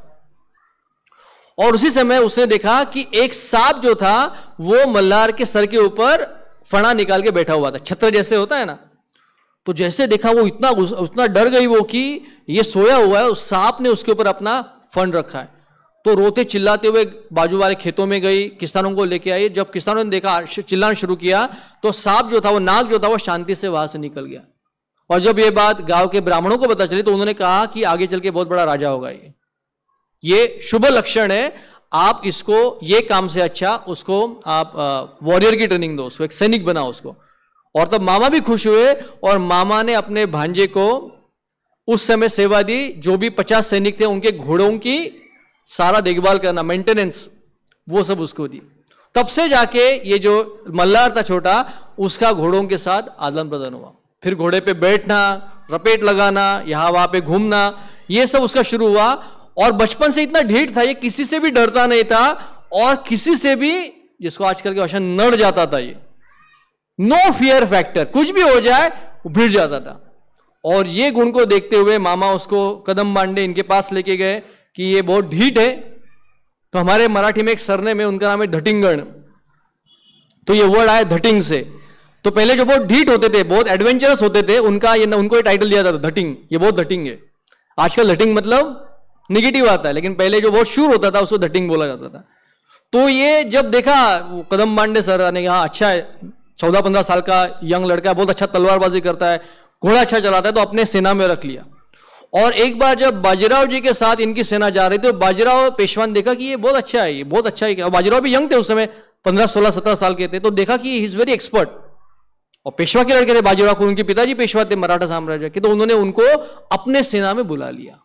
और उसी समय उसने देखा कि एक सांप जो था वो मल्लार के सर के ऊपर फणा निकाल के बैठा हुआ था छत्र जैसे होता है ना तो जैसे देखा वो इतना उतना डर गई वो कि ये सोया हुआ है उस सांप ने उसके ऊपर अपना फंड रखा है तो रोते चिल्लाते हुए बाजू वाले खेतों में गई किसानों को लेके आई जब किसानों ने देखा चिल्लाना शुरू किया तो सांप जो था वो नाग जो था वो शांति से वहां से निकल गया और जब ये बात गांव के ब्राह्मणों को पता चली तो उन्होंने कहा कि आगे चल के बहुत बड़ा राजा होगा ये ये शुभ लक्षण है आप इसको ये काम से अच्छा उसको आप वॉरियर की ट्रेनिंग दो उसको एक सैनिक बनाओ उसको और तब मामा भी खुश हुए और मामा ने अपने भांजे को उस समय सेवा दी जो भी पचास सैनिक थे उनके घोड़ों की सारा देखभाल करना मेंटेनेंस वो सब उसको दी तब से जाके ये जो मल्लार था छोटा उसका घोड़ों के साथ आदान प्रदान हुआ फिर घोड़े पे बैठना रपेट लगाना यहाँ वहां पे घूमना ये सब उसका शुरू हुआ और बचपन से इतना ढीठ था ये किसी से भी डरता नहीं था और किसी से भी जिसको आजकल के भाषा नड़ जाता था ये नो फियर फैक्टर कुछ भी हो जाए वो भिड़ जाता था और ये गुण को देखते हुए मामा उसको कदम बांडे इनके पास लेके गए कि ये बहुत ढीठ है तो हमारे मराठी में एक सरने में उनका नाम है ढटिंगण तो ये वर्ड आया धटिंग से तो पहले जो बहुत ढीठ होते थे बहुत एडवेंचरस होते थे उनका ये न, उनको ये टाइटल दिया जाता था धटिंग ये बहुत धटिंग है आजकल धटिंग मतलब निगेटिव आता है लेकिन पहले जो बहुत शूर होता था उसको धटिंग बोला जाता था तो ये जब देखा कदम पांडे सर ने कहा अच्छा है चौदह पंद्रह साल का यंग लड़का बहुत अच्छा तलवारबाजी करता है घोड़ा अच्छा चलाता है तो अपने सेना में रख लिया और एक बार जब बाजीराव जी के साथ इनकी सेना जा रही थी तो बाजीराव पेशवान देखा कि ये बहुत अच्छा है ये बहुत अच्छा है बाजीराव भी यंग थे उस समय पंद्रह सोलह सत्रह साल के थे तो देखा कि इज वेरी एक्सपर्ट और पेशवा के लड़के थे बाजीराव को उनके पिताजी पेशवा थे मराठा साम्राज्य के तो उन्होंने उनको अपने सेना में बुला लिया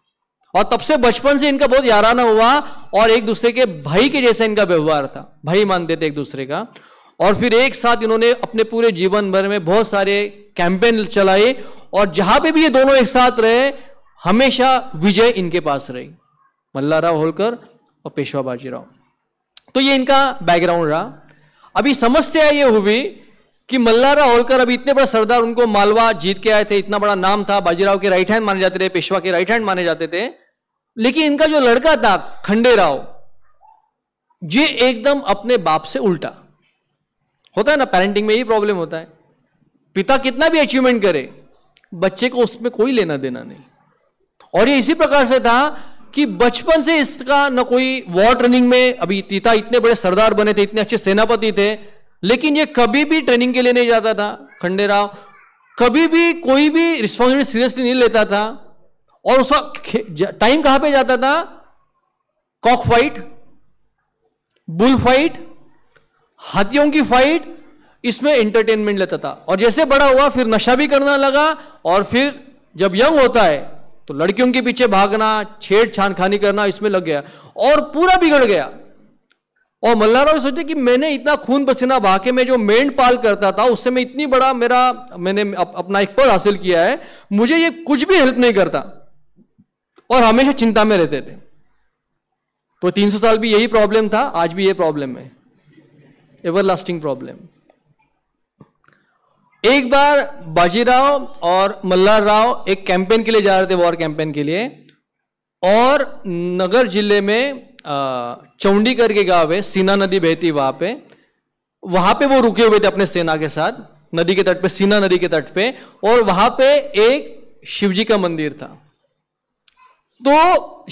और तब से बचपन से इनका बहुत याराना हुआ और एक दूसरे के भाई के जैसा इनका व्यवहार था भाई मानते थे एक दूसरे का और फिर एक साथ इन्होंने अपने पूरे जीवन भर में बहुत सारे कैंपेन चलाए और जहां पे भी ये दोनों एक साथ रहे हमेशा विजय इनके पास रही मल्लाराव होलकर और पेशवा बाजीराव तो ये इनका बैकग्राउंड रहा अभी समस्या ये हुई कि मल्लाराव होलकर अभी इतने बड़ा सरदार उनको मालवा जीत के आए थे इतना बड़ा नाम था बाजीराव के राइट हैंड माने जाते थे पेशवा के राइट हैंड माने जाते थे लेकिन इनका जो लड़का था खंडेराव ये एकदम अपने बाप से उल्टा होता है ना पेरेंटिंग में यही प्रॉब्लम होता है पिता कितना भी अचीवमेंट करे बच्चे को उसमें कोई लेना देना नहीं और ये इसी प्रकार से था कि बचपन से इसका ना कोई वॉर ट्रेनिंग में अभी तीता इतने बड़े सरदार बने थे इतने अच्छे सेनापति थे लेकिन ये कभी भी ट्रेनिंग के लिए नहीं जाता था खंडेराव कभी भी कोई भी रिस्पॉन्सिबिलिटी सीरियसली नहीं लेता था और उसका टाइम कहां पे जाता था कॉक फाइट बुल फाइट हाथियों की फाइट इसमें एंटरटेनमेंट लेता था और जैसे बड़ा हुआ फिर नशा भी करना लगा और फिर जब यंग होता है तो लड़कियों के पीछे भागना छेड़ छानखानी करना इसमें लग गया और पूरा बिगड़ गया और मल्लाराव सोचे कि मैंने इतना खून पसीना बहा के मैं जो मेंढ पाल करता था उससे मैं इतनी बड़ा मेरा मैंने अप, अपना एक पद हासिल किया है मुझे ये कुछ भी हेल्प नहीं करता और हमेशा चिंता में रहते थे तो 300 साल भी यही प्रॉब्लम था आज भी ये प्रॉब्लम है एवर लास्टिंग प्रॉब्लम एक बार बाजीराव और मल्लार राव एक कैंपेन के लिए जा रहे थे वॉर कैंपेन के लिए और नगर जिले में चौंडी करके गांव है सीना नदी बहती वहां पे वहां पे वो रुके हुए थे अपने सेना के साथ नदी के तट पे सीना नदी के तट पे और वहां पे एक शिवजी का मंदिर था तो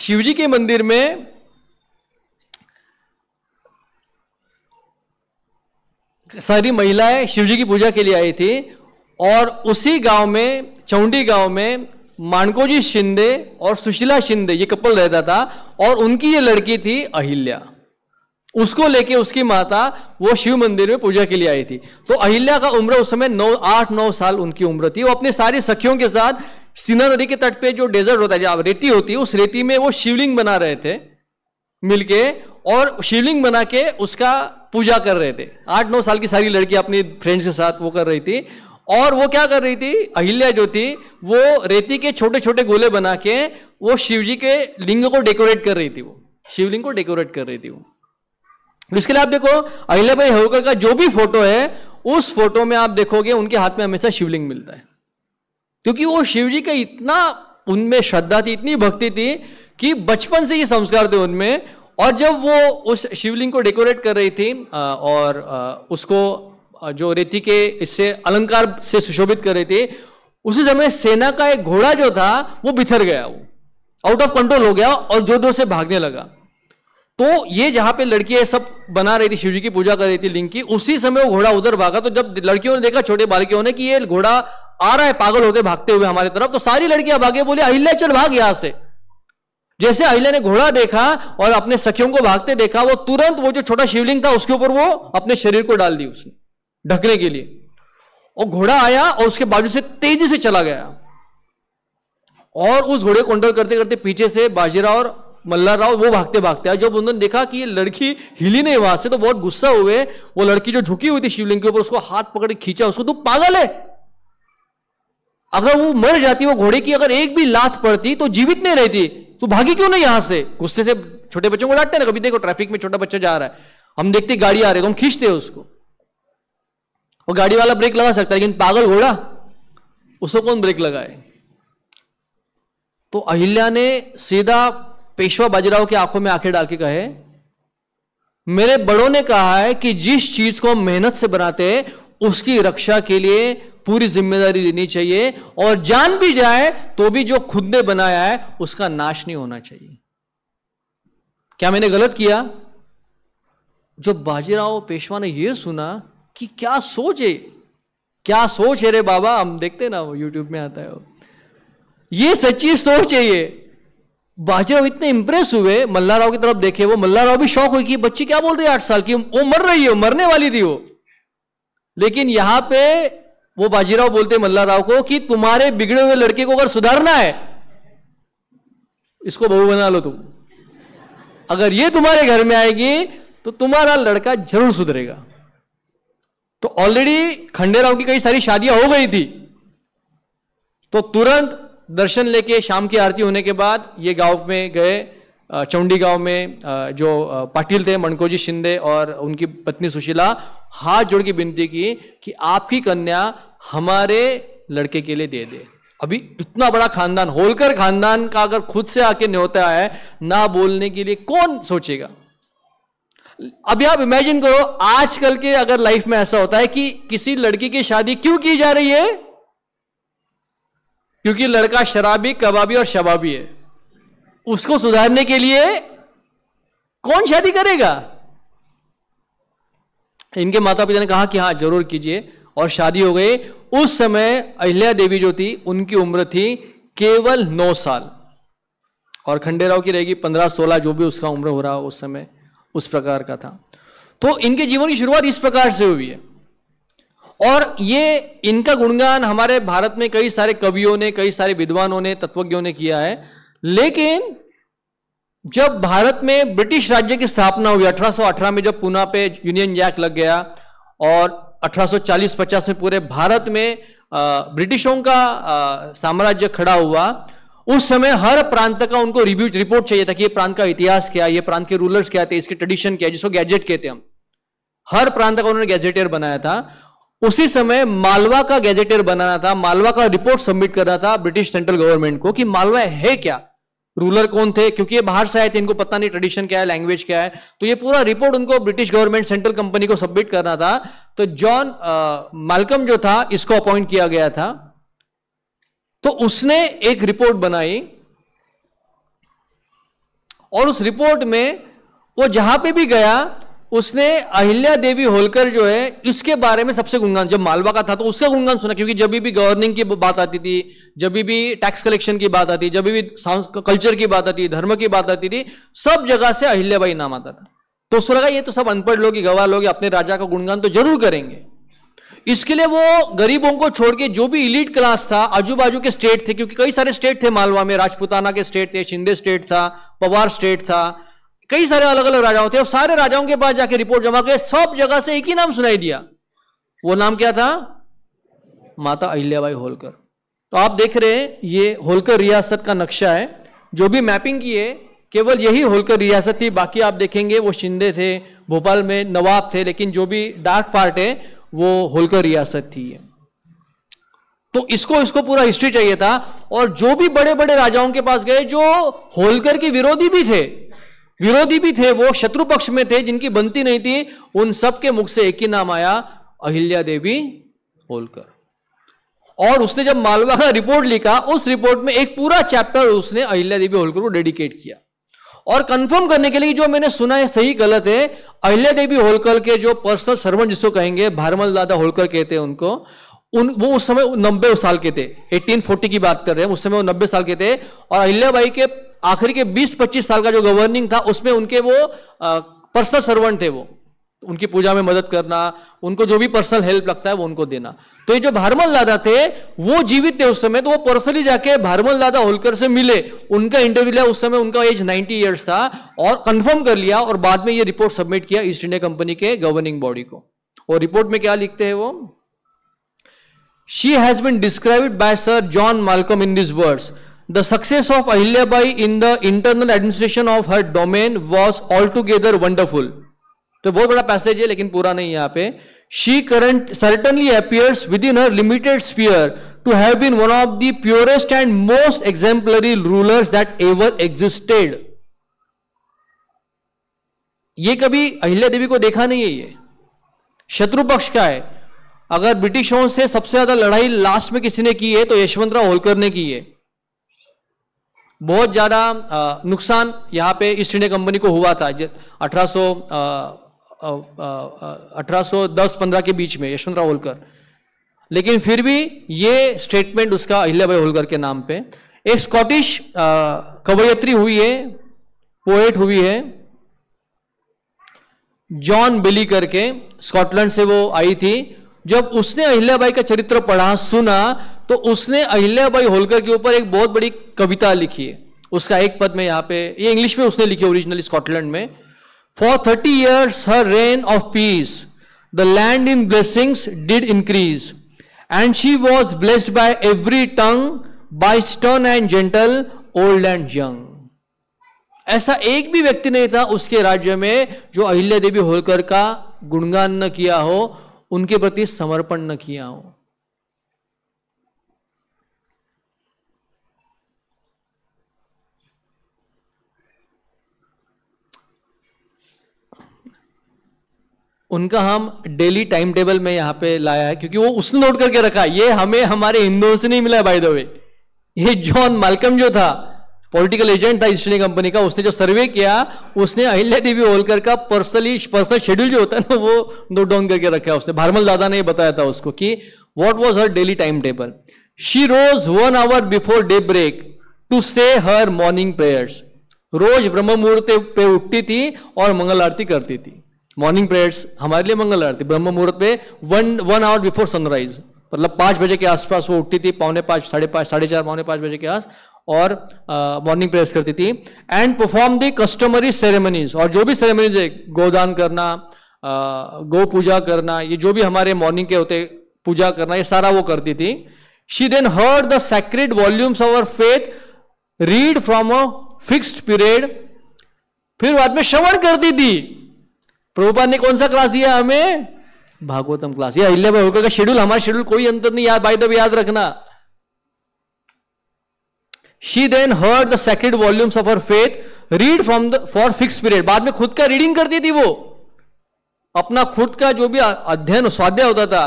शिवजी के मंदिर में सारी महिलाएं शिवजी की पूजा के लिए आई थी और उसी गांव में चौंडी गांव में मानकोजी शिंदे और सुशीला शिंदे ये कपल रहता था और उनकी ये लड़की थी अहिल्या उसको लेके उसकी माता वो शिव मंदिर में पूजा के लिए आई थी तो अहिल्या का उम्र उस समय नौ आठ नौ साल उनकी उम्र थी वो अपने सारी सखियों के साथ सीना नदी के तट पे जो डेजर्ट होता है रेती होती है उस रेती में वो शिवलिंग बना रहे थे मिलके और शिवलिंग बना के उसका पूजा कर रहे थे आठ नौ साल की सारी लड़की अपनी फ्रेंड्स के साथ वो कर रही थी और वो क्या कर रही थी अहिल्या जो थी वो रेती के छोटे छोटे गोले बना के वो शिवजी के लिंग को डेकोरेट कर रही थी वो शिवलिंग को डेकोरेट कर रही थी वो इसके लिए आप देखो अहिल्या भाई होकर का जो भी फोटो है उस फोटो में आप देखोगे उनके हाथ में हमेशा शिवलिंग मिलता है क्योंकि वो शिव जी का इतना उनमें श्रद्धा थी इतनी भक्ति थी कि बचपन से ये संस्कार थे उनमें और जब वो उस शिवलिंग को डेकोरेट कर रही थी और उसको जो रेती के इससे अलंकार से सुशोभित कर रही थी उसी समय सेना का एक घोड़ा जो था वो बिथर गया वो आउट ऑफ कंट्रोल हो गया और जोर जोर से भागने लगा तो ये जहां पे लड़की सब बना रही थी शिवजी की पूजा कर रही थी लिंग की उसी समय वो घोड़ा उधर भागा तो जब लड़कियों ने देखा छोटे बालकियों ने कि ये घोड़ा आ रहा है पागल होते भागते हुए हमारी तरफ तो सारी लड़कियां भागे बोले अहिल्या चल भाग यहां से जैसे अहिल्या ने घोड़ा देखा और अपने सखियों को भागते देखा वो तुरंत वो जो छोटा शिवलिंग था उसके ऊपर वो अपने शरीर को डाल दी उसने ढकने के लिए और घोड़ा आया और उसके बाजू से तेजी से चला गया और उस घोड़े को कंट्रोल करते करते पीछे से बाजीराव और मल्ला राव वो भागते भागते आए जब उन्होंने देखा कि ये लड़की हिली नहीं वहां से तो बहुत गुस्सा हुए वो लड़की जो झुकी हुई थी शिवलिंग के ऊपर उसको हाथ पकड़ के खींचा उसको तू पागल है अगर वो मर जाती वो घोड़े की अगर एक भी लात पड़ती तो जीवित नहीं रहती तू भागी क्यों नहीं यहां से गुस्से से छोटे बच्चों को डाटते ना कभी देखो ट्रैफिक में छोटा बच्चा जा रहा है हम देखते गाड़ी आ रही है तो हम खींचते हैं उसको और गाड़ी वाला ब्रेक लगा सकता है लेकिन पागल घोड़ा उसको कौन ब्रेक लगाए तो अहिल्या ने सीधा पेशवा बाजीराव की आंखों में आंखें डाल के कहे मेरे बड़ों ने कहा है कि जिस चीज को मेहनत से बनाते हैं उसकी रक्षा के लिए पूरी जिम्मेदारी लेनी चाहिए और जान भी जाए तो भी जो खुद ने बनाया है उसका नाश नहीं होना चाहिए क्या मैंने गलत किया जब बाजीराव पेशवा ने यह सुना कि क्या सोच है क्या सोच है रे बाबा हम देखते ना वो यूट्यूब में आता है वो ये सच्ची सोच है ये बाजीराव इतने इंप्रेस हुए मल्लाराव की तरफ देखे वो मल्लाराव भी शौक हुई कि बच्ची क्या बोल रही है आठ साल की वो मर रही है मरने वाली थी वो लेकिन यहां पे वो बाजीराव बोलते मल्ला राव को कि तुम्हारे बिगड़े हुए लड़के को अगर सुधारना है इसको बहू बना लो तुम अगर ये तुम्हारे घर में आएगी तो तुम्हारा लड़का जरूर सुधरेगा तो ऑलरेडी खंडेराव की कई सारी शादियां हो गई थी तो तुरंत दर्शन लेके शाम की आरती होने के बाद ये गांव में गए चौंडी गांव में जो पाटिल थे मणकोजी शिंदे और उनकी पत्नी सुशीला हाथ जोड़ के विनती की कि आपकी कन्या हमारे लड़के के लिए दे दे अभी इतना बड़ा खानदान होलकर खानदान का अगर खुद से आके न्योता है ना बोलने के लिए कौन सोचेगा अभी आप इमेजिन करो आजकल के अगर लाइफ में ऐसा होता है कि किसी लड़की की शादी क्यों की जा रही है क्योंकि लड़का शराबी कबाबी और शबाबी है उसको सुधारने के लिए कौन शादी करेगा इनके माता पिता ने कहा कि हाँ जरूर कीजिए और शादी हो गई उस समय अहिल्या देवी जो थी उनकी उम्र थी केवल नौ साल और खंडेराव की रहेगी पंद्रह सोलह जो भी उसका उम्र हो रहा उस समय उस प्रकार का था तो इनके जीवन की शुरुआत इस प्रकार से हुई है और ये इनका गुणगान हमारे भारत में कई सारे कवियों ने कई सारे विद्वानों ने तत्वज्ञों ने किया है लेकिन जब भारत में ब्रिटिश राज्य की स्थापना हुई 1818 में जब पूना पे यूनियन जैक लग गया और 1840-50 में पूरे भारत में ब्रिटिशों का साम्राज्य खड़ा हुआ उस समय हर प्रांत का उनको रिव्यू रिपोर्ट चाहिए था कि ये प्रांत का इतिहास क्या है ये प्रांत के रूलर्स क्या थे इसके ट्रेडिशन क्या है जिसको गैजेट कहते हम हर प्रांत का उन्होंने गैजेटियर बनाया था उसी समय मालवा का गैजेटियर बनाना था मालवा का रिपोर्ट सबमिट करना था ब्रिटिश सेंट्रल गवर्नमेंट को कि मालवा है क्या रूलर कौन थे क्योंकि ये बाहर से आए थे इनको पता नहीं ट्रेडिशन क्या है लैंग्वेज क्या है तो ये पूरा रिपोर्ट उनको ब्रिटिश गवर्नमेंट सेंट्रल कंपनी को सबमिट करना था तो जॉन मालकम uh, जो था इसको अपॉइंट किया गया था तो उसने एक रिपोर्ट बनाई और उस रिपोर्ट में वो जहां पे भी गया उसने अहिल्या देवी होलकर जो है इसके बारे में सबसे गुणगान जब मालवा का था तो उसका गुणगान सुना क्योंकि जब भी गवर्निंग की बात आती थी जब भी टैक्स कलेक्शन की बात आती जब भी कल्चर की बात आती धर्म की बात आती थी सब जगह से अहिल्याबाई नाम आता था तो उसको लगा ये तो सब अनपढ़ लोग गवाह लोग अपने राजा का गुणगान तो जरूर करेंगे इसके लिए वो गरीबों को छोड़ के जो भी इलीट क्लास था आजू बाजू के स्टेट थे क्योंकि कई सारे स्टेट थे मालवा में राजपुताना के स्टेट थे शिंदे स्टेट था पवार स्टेट था कई सारे अलग अलग राजाओं थे और सारे राजाओं के पास जाके रिपोर्ट जमा के सब जगह से एक ही नाम सुनाई दिया वो नाम क्या था माता अहिल्याबाई होलकर तो आप देख रहे हैं ये होलकर रियासत का नक्शा है जो भी मैपिंग की है केवल यही होलकर रियासत थी बाकी आप देखेंगे वो शिंदे थे भोपाल में नवाब थे लेकिन जो भी डार्क पार्ट है वो होलकर रियासत थी तो इसको इसको पूरा हिस्ट्री चाहिए था और जो भी बड़े बड़े राजाओं के पास गए जो होलकर के विरोधी भी थे विरोधी भी थे वो शत्रु पक्ष में थे जिनकी बनती नहीं थी उन सब के मुख से एक ही नाम आया अहिल्या देवी होलकर और उसने जब मालवा का रिपोर्ट लिखा उस रिपोर्ट में एक पूरा चैप्टर उसने अहिल्या देवी होलकर को डेडिकेट किया और कंफर्म करने के लिए जो मैंने सुना है सही गलत है अहिल्या देवी होलकर के जो पर्सनल सर्वेंट जिसको कहेंगे भारमल दादा होलकर कहते हैं उनको उन वो उस समय नब्बे साल के थे 1840 की बात कर रहे हैं उस समय वो नब्बे साल के थे और अहिल्या भाई के आखिर के 20-25 साल का जो गवर्निंग था उसमें उनके वो पर्सनल सर्वेंट थे वो उनकी पूजा में मदद करना उनको जो भी पर्सनल हेल्प लगता है वो उनको देना तो ये जो भारमल दादा थे वो जीवित थे उस समय तो वो पर्सनली जाके भारमल दादा होलकर से मिले उनका इंटरव्यू लिया उस समय उनका एज 90 इयर्स था और कंफर्म कर लिया और बाद में ये रिपोर्ट सबमिट किया ईस्ट इंडिया कंपनी के गवर्निंग बॉडी को और रिपोर्ट में क्या लिखते हैं वो she has been described by sir John Malcolm in this words The success of Ahilyabai in the internal administration of her domain was altogether wonderful. तो बहुत बड़ा पैसेज है लेकिन पूरा नहीं यहाँ पे she current certainly appears within her limited sphere to have been one of the purest and most exemplary rulers that ever existed ये कभी अहिल्या देवी को देखा नहीं है ये शत्रु पक्ष का है अगर ब्रिटिशों से सबसे ज्यादा लड़ाई लास्ट में किसी ने की है तो यशवंतराव होलकर ने की है बहुत ज़्यादा नुकसान यहाँ पे ईस्ट इंडिया कंपनी को हुआ था अठारह अठारह पंद्रह के बीच में यशवंतराव होलकर लेकिन फिर भी ये स्टेटमेंट उसका अहिल्याबाई होलकर के नाम पे एक स्कॉटिश कवयत्री हुई है पोएट हुई है जॉन बिली करके स्कॉटलैंड से वो आई थी जब उसने अहिल्याबाई का चरित्र पढ़ा सुना तो उसने अहिल्याबाई होलकर के ऊपर एक बहुत बड़ी कविता लिखी है उसका एक पद में यहाँ पे ये इंग्लिश में उसने लिखी ओरिजिनली स्कॉटलैंड में for thirty years her reign of peace the land in blessings did increase and she was blessed by every tongue by stern and gentle old and young ऐसा एक भी व्यक्ति नहीं था उसके राज्य में जो अहिल्या देवी होलकर का गुणगान न किया हो उनके प्रति समर्पण न किया हो उनका हम डेली टाइम टेबल में यहां पे लाया है क्योंकि वो उसने नोट करके रखा ये हमें हमारे हिंदुओं से नहीं मिला बाय द वे ये जॉन मालकम जो था पॉलिटिकल एजेंट था ईस्ट इंडिया कंपनी का उसने जो सर्वे किया उसने अहिल्या देवी होलकर का पर्सनली पर्सनल शेड्यूल जो होता है ना वो नोट डाउन करके रखा उसने भारमल दादा ने बताया था उसको कि what was her daily time table she rose one hour before day break to say her morning prayers रोज ब्रह्म मुहूर्त पे उठती थी और मंगल आरती करती थी मॉर्निंग प्रेयर्स हमारे लिए मंगल आरती ब्रह्म मुहूर्त पे one one hour before sunrise मतलब पांच बजे के आसपास वो उठती थी पौने पांच साढ़े पांच साढ़े चार पौने पांच बजे के आस और मॉर्निंग प्रेयर्स करती थी and perform the customary ceremonies और जो भी सेरेमनीज है गोदान करना गो पूजा करना ये जो भी हमारे मॉर्निंग के होते पूजा करना ये सारा वो करती थी she then heard the secret volumes of faith read from a fixed period फिर बाद में श्रवण करती थी प्रभुपाल ने कौन सा क्लास दिया हमें भागवतम क्लास या अहिल्या भाई का शेड्यूल हमारा शेड्यूल कोई अंतर नहीं याद बाई तो याद रखना she then heard the sacred volumes of her faith read from the for fix period बाद में खुद का रीडिंग करती थी वो अपना खुद का जो भी अध्ययन स्वाध्याय होता था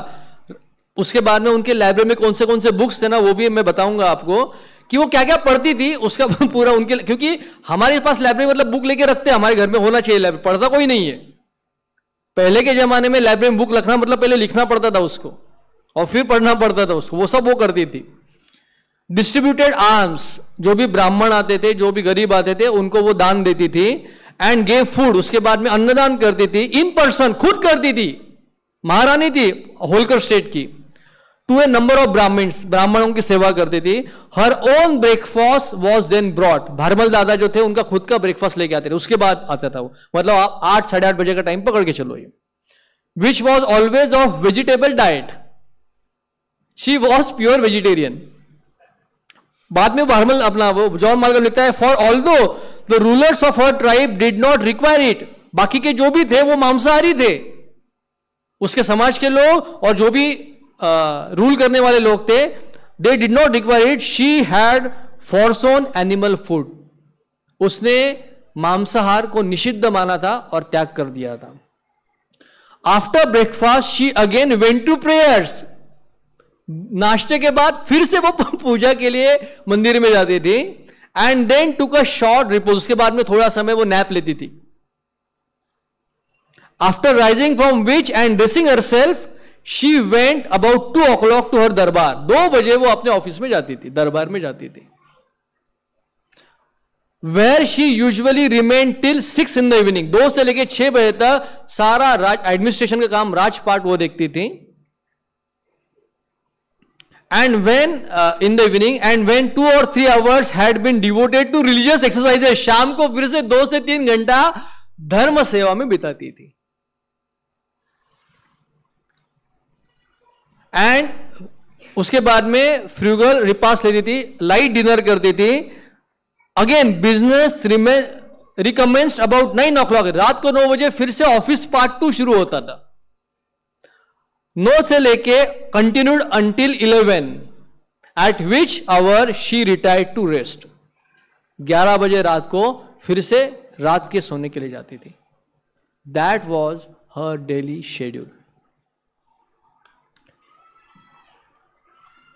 उसके बाद में उनके लाइब्रेरी में कौन से कौन से बुक्स थे ना वो भी मैं बताऊंगा आपको कि वो क्या क्या पढ़ती थी उसका (laughs) पूरा उनके क्योंकि हमारे पास लाइब्रेरी मतलब बुक लेके रखते हैं हमारे घर में होना चाहिए लाइब्रेरी पढ़ता कोई नहीं है पहले के जमाने में लाइब्रेरी में बुक रखना मतलब पहले लिखना पड़ता था उसको और फिर पढ़ना पड़ता था उसको वो सब वो करती थी डिस्ट्रीब्यूटेड आर्म्स जो भी ब्राह्मण आते थे जो भी गरीब आते थे उनको वो दान देती थी एंड गेव फूड उसके बाद में अन्नदान करती थी इन पर्सन खुद करती थी महारानी थी होलकर स्टेट की to a number of Brahmans ब्राह्मणों की सेवा करती थी her own breakfast was then brought Bharmal Dada जो थे उनका खुद का ब्रेकफास्ट लेके आते थे उसके बाद आता था वो मतलब आप आठ साढ़े आठ बजे का टाइम पकड़ के चलो ये which was always of vegetable diet she was pure vegetarian बाद में बार्मल अपना वो जॉन मार्ग लिखता है for all though the rulers of her tribe did not require it बाकी के जो भी थे वो मांसाहारी थे उसके समाज के लोग और जो भी आ, रूल करने वाले लोग थे they did not require it she had forsworn animal food उसने मांसाहार को निषिद्ध माना था और त्याग कर दिया था after breakfast she again went to prayers नाश्ते के बाद फिर से वो (laughs) पूजा के लिए मंदिर में जाती थी and then took a short repose उसके बाद में थोड़ा समय वो नैप लेती थी after rising from which and dressing herself she went about two o'clock to her durbar दो बजे वो अपने ऑफिस में जाती थी दरबार में जाती थी where she usually remain till six in the evening दो से लेकर छह बजे तक सारा राज एडमिनिस्ट्रेशन का काम राजपाट वो देखती थी and when uh, in the evening and when two or three hours had been devoted to religious exercises शाम को फिर से दो से तीन घंटा धर्म सेवा में बिताती थी एंड उसके बाद में फ्रूगल रिपास लेती थी लाइट डिनर करती थी again business recommenced about nine o'clock रात को नौ बजे फिर से ऑफिस पार्ट टू शुरू होता था नौ से लेके continued until eleven at which hour she retired to rest ग्यारह बजे रात को फिर से रात के सोने के लिए जाती थी that was her daily schedule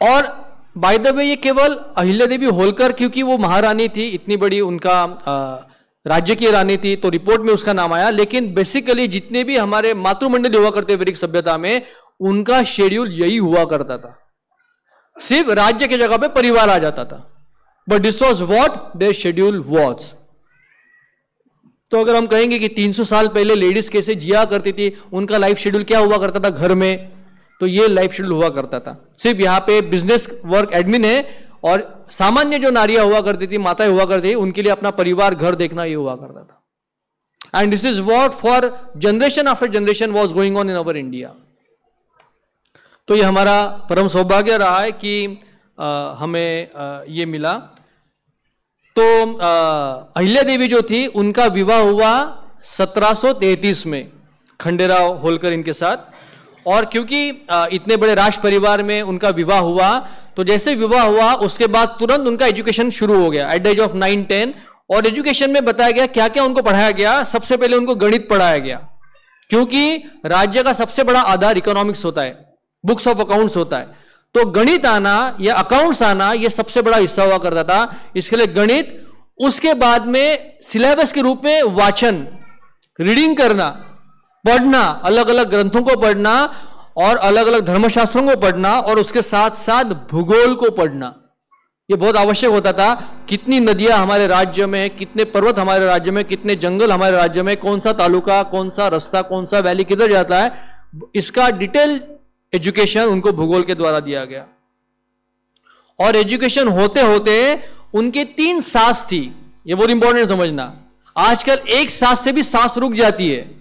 और बाय द वे ये केवल अहिल्या देवी होलकर क्योंकि वो महारानी थी इतनी बड़ी उनका राज्य की रानी थी तो रिपोर्ट में उसका नाम आया लेकिन बेसिकली जितने भी हमारे मातृमंडल हुआ करते वैदिक सभ्यता में उनका शेड्यूल यही हुआ करता था सिर्फ राज्य के जगह पे परिवार आ जाता था but this was what their schedule was तो अगर हम कहेंगे कि 300 साल पहले लेडीज कैसे जिया करती थी उनका लाइफ शेड्यूल क्या हुआ करता था घर में तो ये लाइफ शेड्यूल हुआ करता था सिर्फ यहाँ पे बिजनेस वर्क एडमिन है और सामान्य जो नारियां हुआ करती थी माताएं हुआ करती थी उनके लिए अपना परिवार घर देखना ये हुआ करता था and this is what for generation after generation was going on in our India तो ये हमारा परम सौभाग्य रहा है कि आ, हमें आ, ये मिला तो अहिल्या देवी जो थी उनका विवाह हुआ 1733 में खंडेराव होलकर इनके साथ और क्योंकि इतने बड़े राष्ट्र परिवार में उनका विवाह हुआ तो जैसे विवाह हुआ उसके बाद तुरंत उनका एजुकेशन शुरू हो गया at the age of nine ten और एजुकेशन में बताया गया क्या क्या उनको पढ़ाया गया सबसे पहले उनको गणित पढ़ाया गया क्योंकि राज्य का सबसे बड़ा आधार इकोनॉमिक्स होता है बुक्स ऑफ अकाउंट्स होता है तो गणित आना या अकाउंट्स आना यह सबसे बड़ा हिस्सा हुआ करता था इसके लिए गणित उसके बाद में सिलेबस के रूप में वाचन रीडिंग करना पढ़ना अलग अलग ग्रंथों को पढ़ना और अलग अलग धर्मशास्त्रों को पढ़ना और उसके साथ साथ भूगोल को पढ़ना ये बहुत आवश्यक होता था कितनी नदियां हमारे राज्य में है कितने पर्वत हमारे राज्य में कितने जंगल हमारे राज्य में कौन सा तालुका कौन सा रास्ता कौन सा वैली किधर जाता है इसका डिटेल एजुकेशन उनको भूगोल के द्वारा दिया गया और एजुकेशन होते होते उनके तीन सास थी ये बहुत इंपॉर्टेंट समझना आजकल एक सास से भी सांस रुक जाती है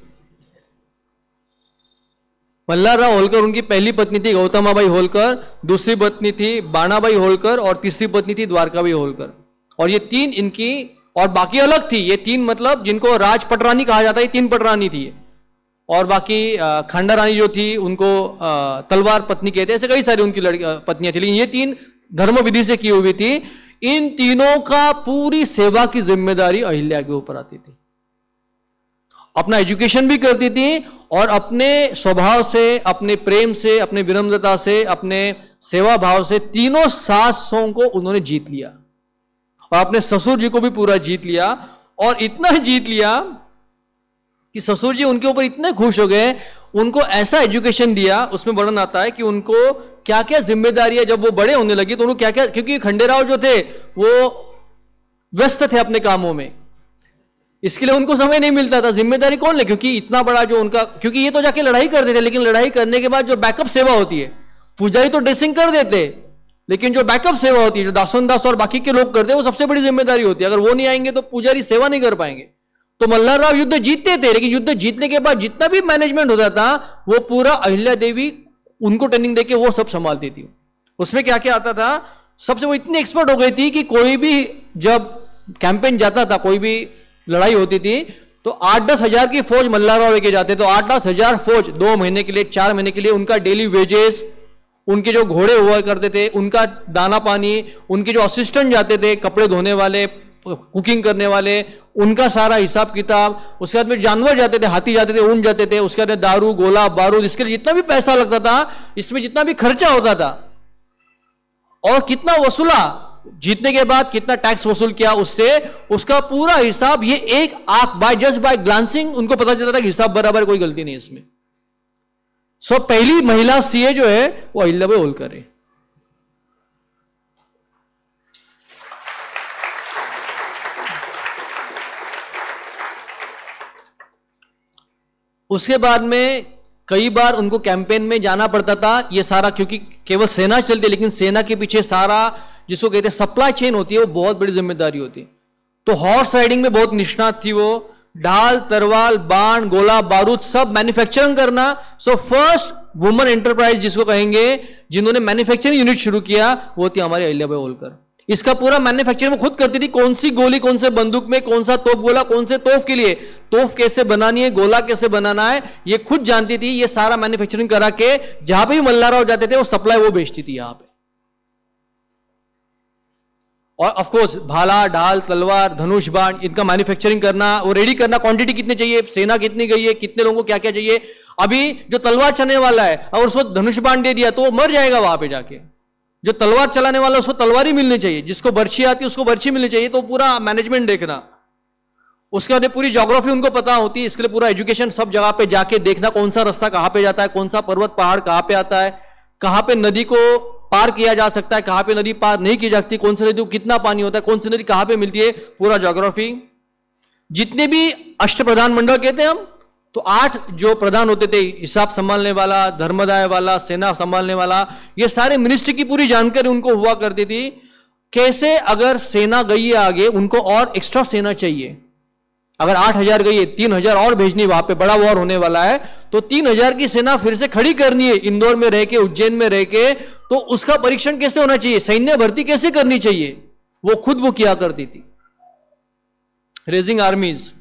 राव होलकर उनकी पहली पत्नी थी भाई होलकर दूसरी पत्नी थी बाणाबाई होलकर और तीसरी पत्नी थी द्वारका भाई होलकर और ये तीन इनकी और बाकी अलग थी ये तीन मतलब जिनको राज पटरानी कहा जाता है तीन पटरानी थी और बाकी खंडा रानी जो थी उनको तलवार पत्नी कहते ऐसे कई सारी उनकी लड़की पत्नियां थी लेकिन ये तीन धर्म विधि से की हुई थी इन तीनों का पूरी सेवा की जिम्मेदारी अहिल्या के ऊपर आती थी अपना एजुकेशन भी करती थी और अपने स्वभाव से अपने प्रेम से अपने विनम्रता से अपने सेवा भाव से तीनों सासों को उन्होंने जीत लिया और अपने ससुर जी को भी पूरा जीत लिया और इतना जीत लिया कि ससुर जी उनके ऊपर इतने खुश हो गए उनको ऐसा एजुकेशन दिया उसमें वर्णन आता है कि उनको क्या क्या जिम्मेदारी है जब वो बड़े होने लगे तो उनको क्या क्या क्योंकि खंडेराव जो थे वो व्यस्त थे अपने कामों में इसके लिए उनको समय नहीं मिलता था जिम्मेदारी कौन ले क्योंकि इतना बड़ा जो उनका क्योंकि ये तो जाके लड़ाई करते थे लेकिन लड़ाई करने के बाद जो बैकअप सेवा होती है पुजारी तो ड्रेसिंग कर देते लेकिन जो बैकअप सेवा होती है जो दासोन दास और बाकी के लोग करते हैं वो सबसे बड़ी जिम्मेदारी होती है अगर वो नहीं आएंगे तो पुजारी सेवा नहीं कर पाएंगे तो मल्हारराव युद्ध जीतते थे लेकिन युद्ध जीतने के बाद जितना भी मैनेजमेंट होता था वो पूरा अहिल्या देवी उनको ट्रेनिंग देके वो सब संभालती थी उसमें क्या क्या आता था सबसे वो इतनी एक्सपर्ट हो गई थी कि कोई भी जब कैंपेन जाता था कोई भी लड़ाई होती थी तो आठ दस हजार की फौज मल्लाराव लेके जाते तो आठ दस हजार फौज दो महीने के लिए चार महीने के लिए उनका डेली वेजेस उनके जो घोड़े हुआ करते थे उनका दाना पानी उनके जो असिस्टेंट जाते थे कपड़े धोने वाले कुकिंग करने वाले उनका सारा हिसाब किताब उसके बाद में जानवर जाते थे हाथी जाते थे ऊन जाते थे उसके बाद में दारू गोला बारूद इसके लिए जितना भी पैसा लगता था इसमें जितना भी खर्चा होता था और कितना वसूला जीतने के बाद कितना टैक्स वसूल किया उससे उसका पूरा हिसाब ये एक आंख बाय जस्ट बाय ग्लांसिंग उनको पता चलता था कि हिसाब बराबर कोई गलती नहीं इसमें सो पहली महिला सीए जो है वो अहिल्लाबाई होलकर है उसके बाद में कई बार उनको कैंपेन में जाना पड़ता था ये सारा क्योंकि केवल सेना चलती है लेकिन सेना के पीछे सारा जिसको कहते हैं सप्लाई चेन होती है वो बहुत बड़ी जिम्मेदारी होती है तो हॉर्स राइडिंग में बहुत निष्णात थी वो ढाल तरवाल बाण गोला बारूद सब मैन्युफैक्चरिंग करना सो फर्स्ट वुमेन एंटरप्राइज जिसको कहेंगे जिन्होंने मैन्युफैक्चरिंग यूनिट शुरू किया वो थी हमारी भाई होलकर इसका पूरा मैन्युफैक्चरिंग खुद करती थी कौन सी गोली कौन से बंदूक में कौन सा तोप गोला कौन से तोफ के लिए तोफ कैसे बनानी है गोला कैसे बनाना है ये खुद जानती थी ये सारा मैन्युफैक्चरिंग करा के जहां पे भी मल्लाराव जाते थे वो सप्लाई वो बेचती थी यहां पे और अफकोर्स भाला ढाल तलवार धनुष बाण इनका मैन्युफैक्चरिंग करना वो रेडी करना क्वांटिटी कितनी चाहिए सेना कितनी गई है कितने लोगों को क्या क्या चाहिए अभी जो तलवार चलने वाला है और उसको धनुष बाण दे दिया तो वो मर जाएगा वहां पे जाके जो तलवार चलाने वाला उसको तलवार ही मिलनी चाहिए जिसको बर्छी आती है उसको बर्छी मिलनी चाहिए तो पूरा मैनेजमेंट देखना उसके बाद पूरी जोग्राफी उनको पता होती है इसके लिए पूरा एजुकेशन सब जगह पे जाके देखना कौन सा रास्ता कहाँ पे जाता है कौन सा पर्वत पहाड़ कहाँ पे आता है कहाँ पे नदी को पार किया जा सकता है कहाँ पे नदी पार नहीं की जाती कौन सी नदी को कितना पानी होता है कौन सी नदी कहाँ पे मिलती है पूरा जोग्राफी जितने भी अष्ट प्रधानमंडल कहते हैं हम तो आठ जो प्रधान होते थे हिसाब संभालने वाला धर्मदाय वाला सेना संभालने वाला ये सारे मिनिस्टर की पूरी जानकारी उनको हुआ करती थी कैसे अगर सेना गई है आगे उनको और एक्स्ट्रा सेना चाहिए अगर आठ हजार गई है तीन हजार और भेजनी वहां पे बड़ा वॉर होने वाला है तो तीन हजार की सेना फिर से खड़ी करनी है इंदौर में रह के उज्जैन में रह के तो उसका परीक्षण कैसे होना चाहिए सैन्य भर्ती कैसे करनी चाहिए वो खुद वो किया करती थी रेजिंग आर्मीज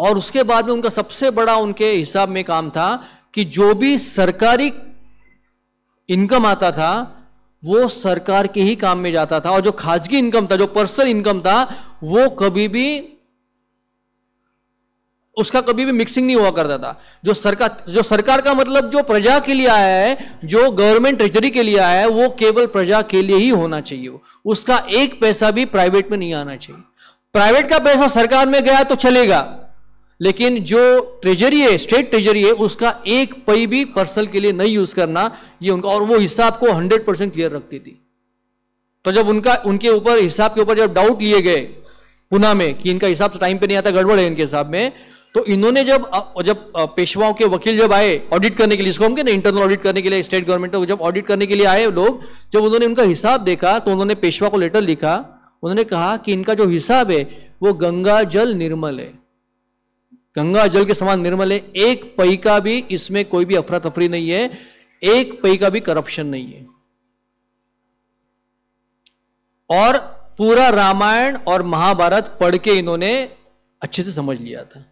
और उसके बाद में उनका सबसे बड़ा उनके हिसाब में काम था कि जो भी सरकारी इनकम आता था वो सरकार के ही काम में जाता था और जो खाजगी इनकम था जो पर्सनल इनकम था वो कभी भी उसका कभी भी मिक्सिंग नहीं हुआ करता था जो सरकार जो सरकार का मतलब जो प्रजा के लिए आया है जो गवर्नमेंट ट्रेजरी के लिए आया है वो केवल प्रजा के लिए ही होना चाहिए उसका एक पैसा भी प्राइवेट में नहीं आना चाहिए प्राइवेट का पैसा सरकार में गया तो चलेगा लेकिन जो ट्रेजरी है स्टेट ट्रेजरी है उसका एक पई भी पर्सनल के लिए नहीं यूज करना ये उनका और वो हिसाब को हंड्रेड परसेंट क्लियर रखती थी तो जब उनका उनके ऊपर हिसाब के ऊपर जब डाउट लिए गए पुणे में कि इनका हिसाब टाइम पे नहीं आता गड़बड़ है इनके हिसाब में तो इन्होंने जब जब पेशवाओं के वकील जब आए ऑडिट करने के लिए इसको हम ना इंटरनल ऑडिट करने के लिए स्टेट गवर्नमेंट जब ऑडिट करने के लिए आए लोग जब उन्होंने उनका हिसाब देखा तो उन्होंने पेशवा को लेटर लिखा उन्होंने कहा कि इनका जो हिसाब है वो गंगा जल निर्मल है गंगा जल के समान निर्मल है एक पई का भी इसमें कोई भी अफरा तफरी नहीं है एक पई का भी करप्शन नहीं है और पूरा रामायण और महाभारत पढ़ के इन्होंने अच्छे से समझ लिया था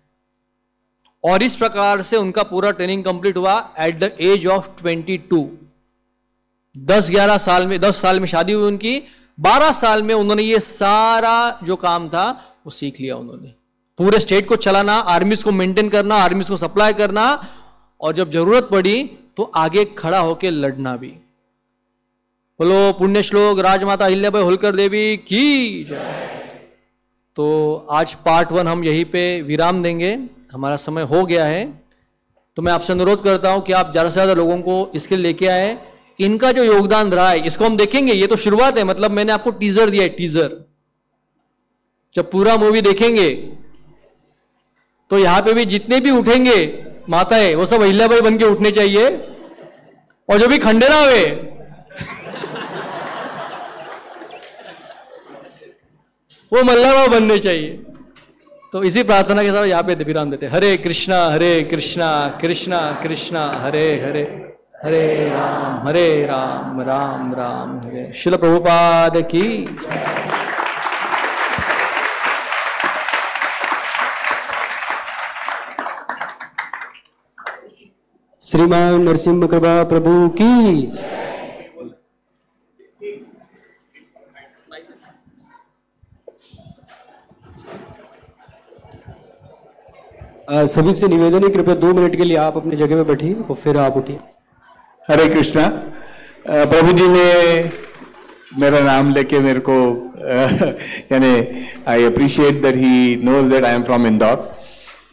और इस प्रकार से उनका पूरा ट्रेनिंग कंप्लीट हुआ at the age of twenty two दस ग्यारह साल में दस साल में शादी हुई उनकी बारह साल में उन्होंने ये सारा जो काम था वो सीख लिया उन्होंने पूरे स्टेट को चलाना आर्मीज को मेंटेन करना आर्मीज को सप्लाई करना और जब जरूरत पड़ी तो आगे खड़ा होकर लड़ना भी बोलो पुण्य श्लोक राजमाता हिल्याबाई होलकर देवी की तो आज पार्ट वन हम यहीं पे विराम देंगे हमारा समय हो गया है तो मैं आपसे अनुरोध करता हूं कि आप ज़्यादा से ज़्यादा लोगों को इसके लेके आए इनका जो योगदान रहा है इसको हम देखेंगे ये तो शुरुआत है मतलब मैंने आपको टीजर दिया है टीजर जब पूरा मूवी देखेंगे तो यहाँ पे भी जितने भी उठेंगे माताएं वो सब भाई बन के उठने चाहिए और जो भी खंडेरा हुए वो भाव बनने चाहिए तो इसी प्रार्थना के साथ यहाँ पे विराम देते हरे कृष्णा हरे कृष्णा कृष्णा कृष्णा हरे हरे हरे राम हरे राम राम राम हरे शिल प्रभुपाद की श्रीमान नरसिंह कृपा प्रभु की सभी से निवेदन है कृपया दो मिनट के लिए आप अपनी जगह पर बैठिए और फिर आप उठिए हरे कृष्णा प्रभु जी ने मेरा नाम लेके मेरे को (laughs) यानी I appreciate that he knows that I am from Indore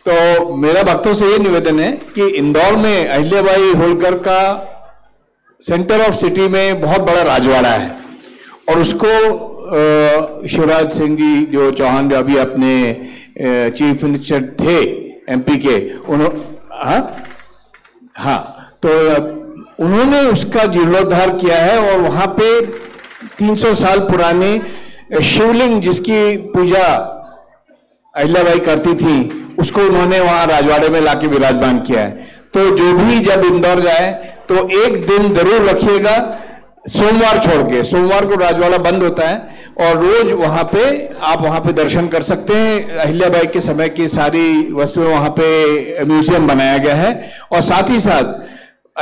तो मेरा भक्तों से ये निवेदन है कि इंदौर में अहिल्याबाई होलकर का सेंटर ऑफ सिटी में बहुत बड़ा राजवाड़ा है और उसको शिवराज सिंह जी जो चौहान जो अभी अपने चीफ मिनिस्टर थे एमपी के उन्होंने हाँ हाँ तो उन्होंने उसका जीर्णोद्धार किया है और वहाँ पे 300 साल पुराने शिवलिंग जिसकी पूजा अहिल्याबाई करती थी उसको उन्होंने वहां राजवाड़े में लाके विराजमान किया है तो जो भी जब इंदौर जाए तो एक दिन जरूर रखिएगा सोमवार छोड़ के सोमवार को राजवाड़ा बंद होता है और रोज वहां पे आप वहां पे दर्शन कर सकते हैं अहिल्याबाई के समय की सारी वस्तुएं वहां पे म्यूजियम बनाया गया है और साथ ही साथ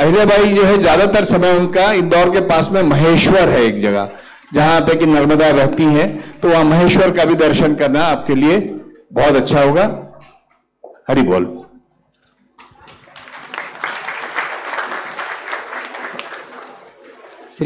अहिल्याबाई जो है ज्यादातर समय उनका इंदौर के पास में महेश्वर है एक जगह जहाँ पे कि नर्मदा रहती है तो वहां महेश्वर का भी दर्शन करना आपके लिए बहुत अच्छा होगा Haribol.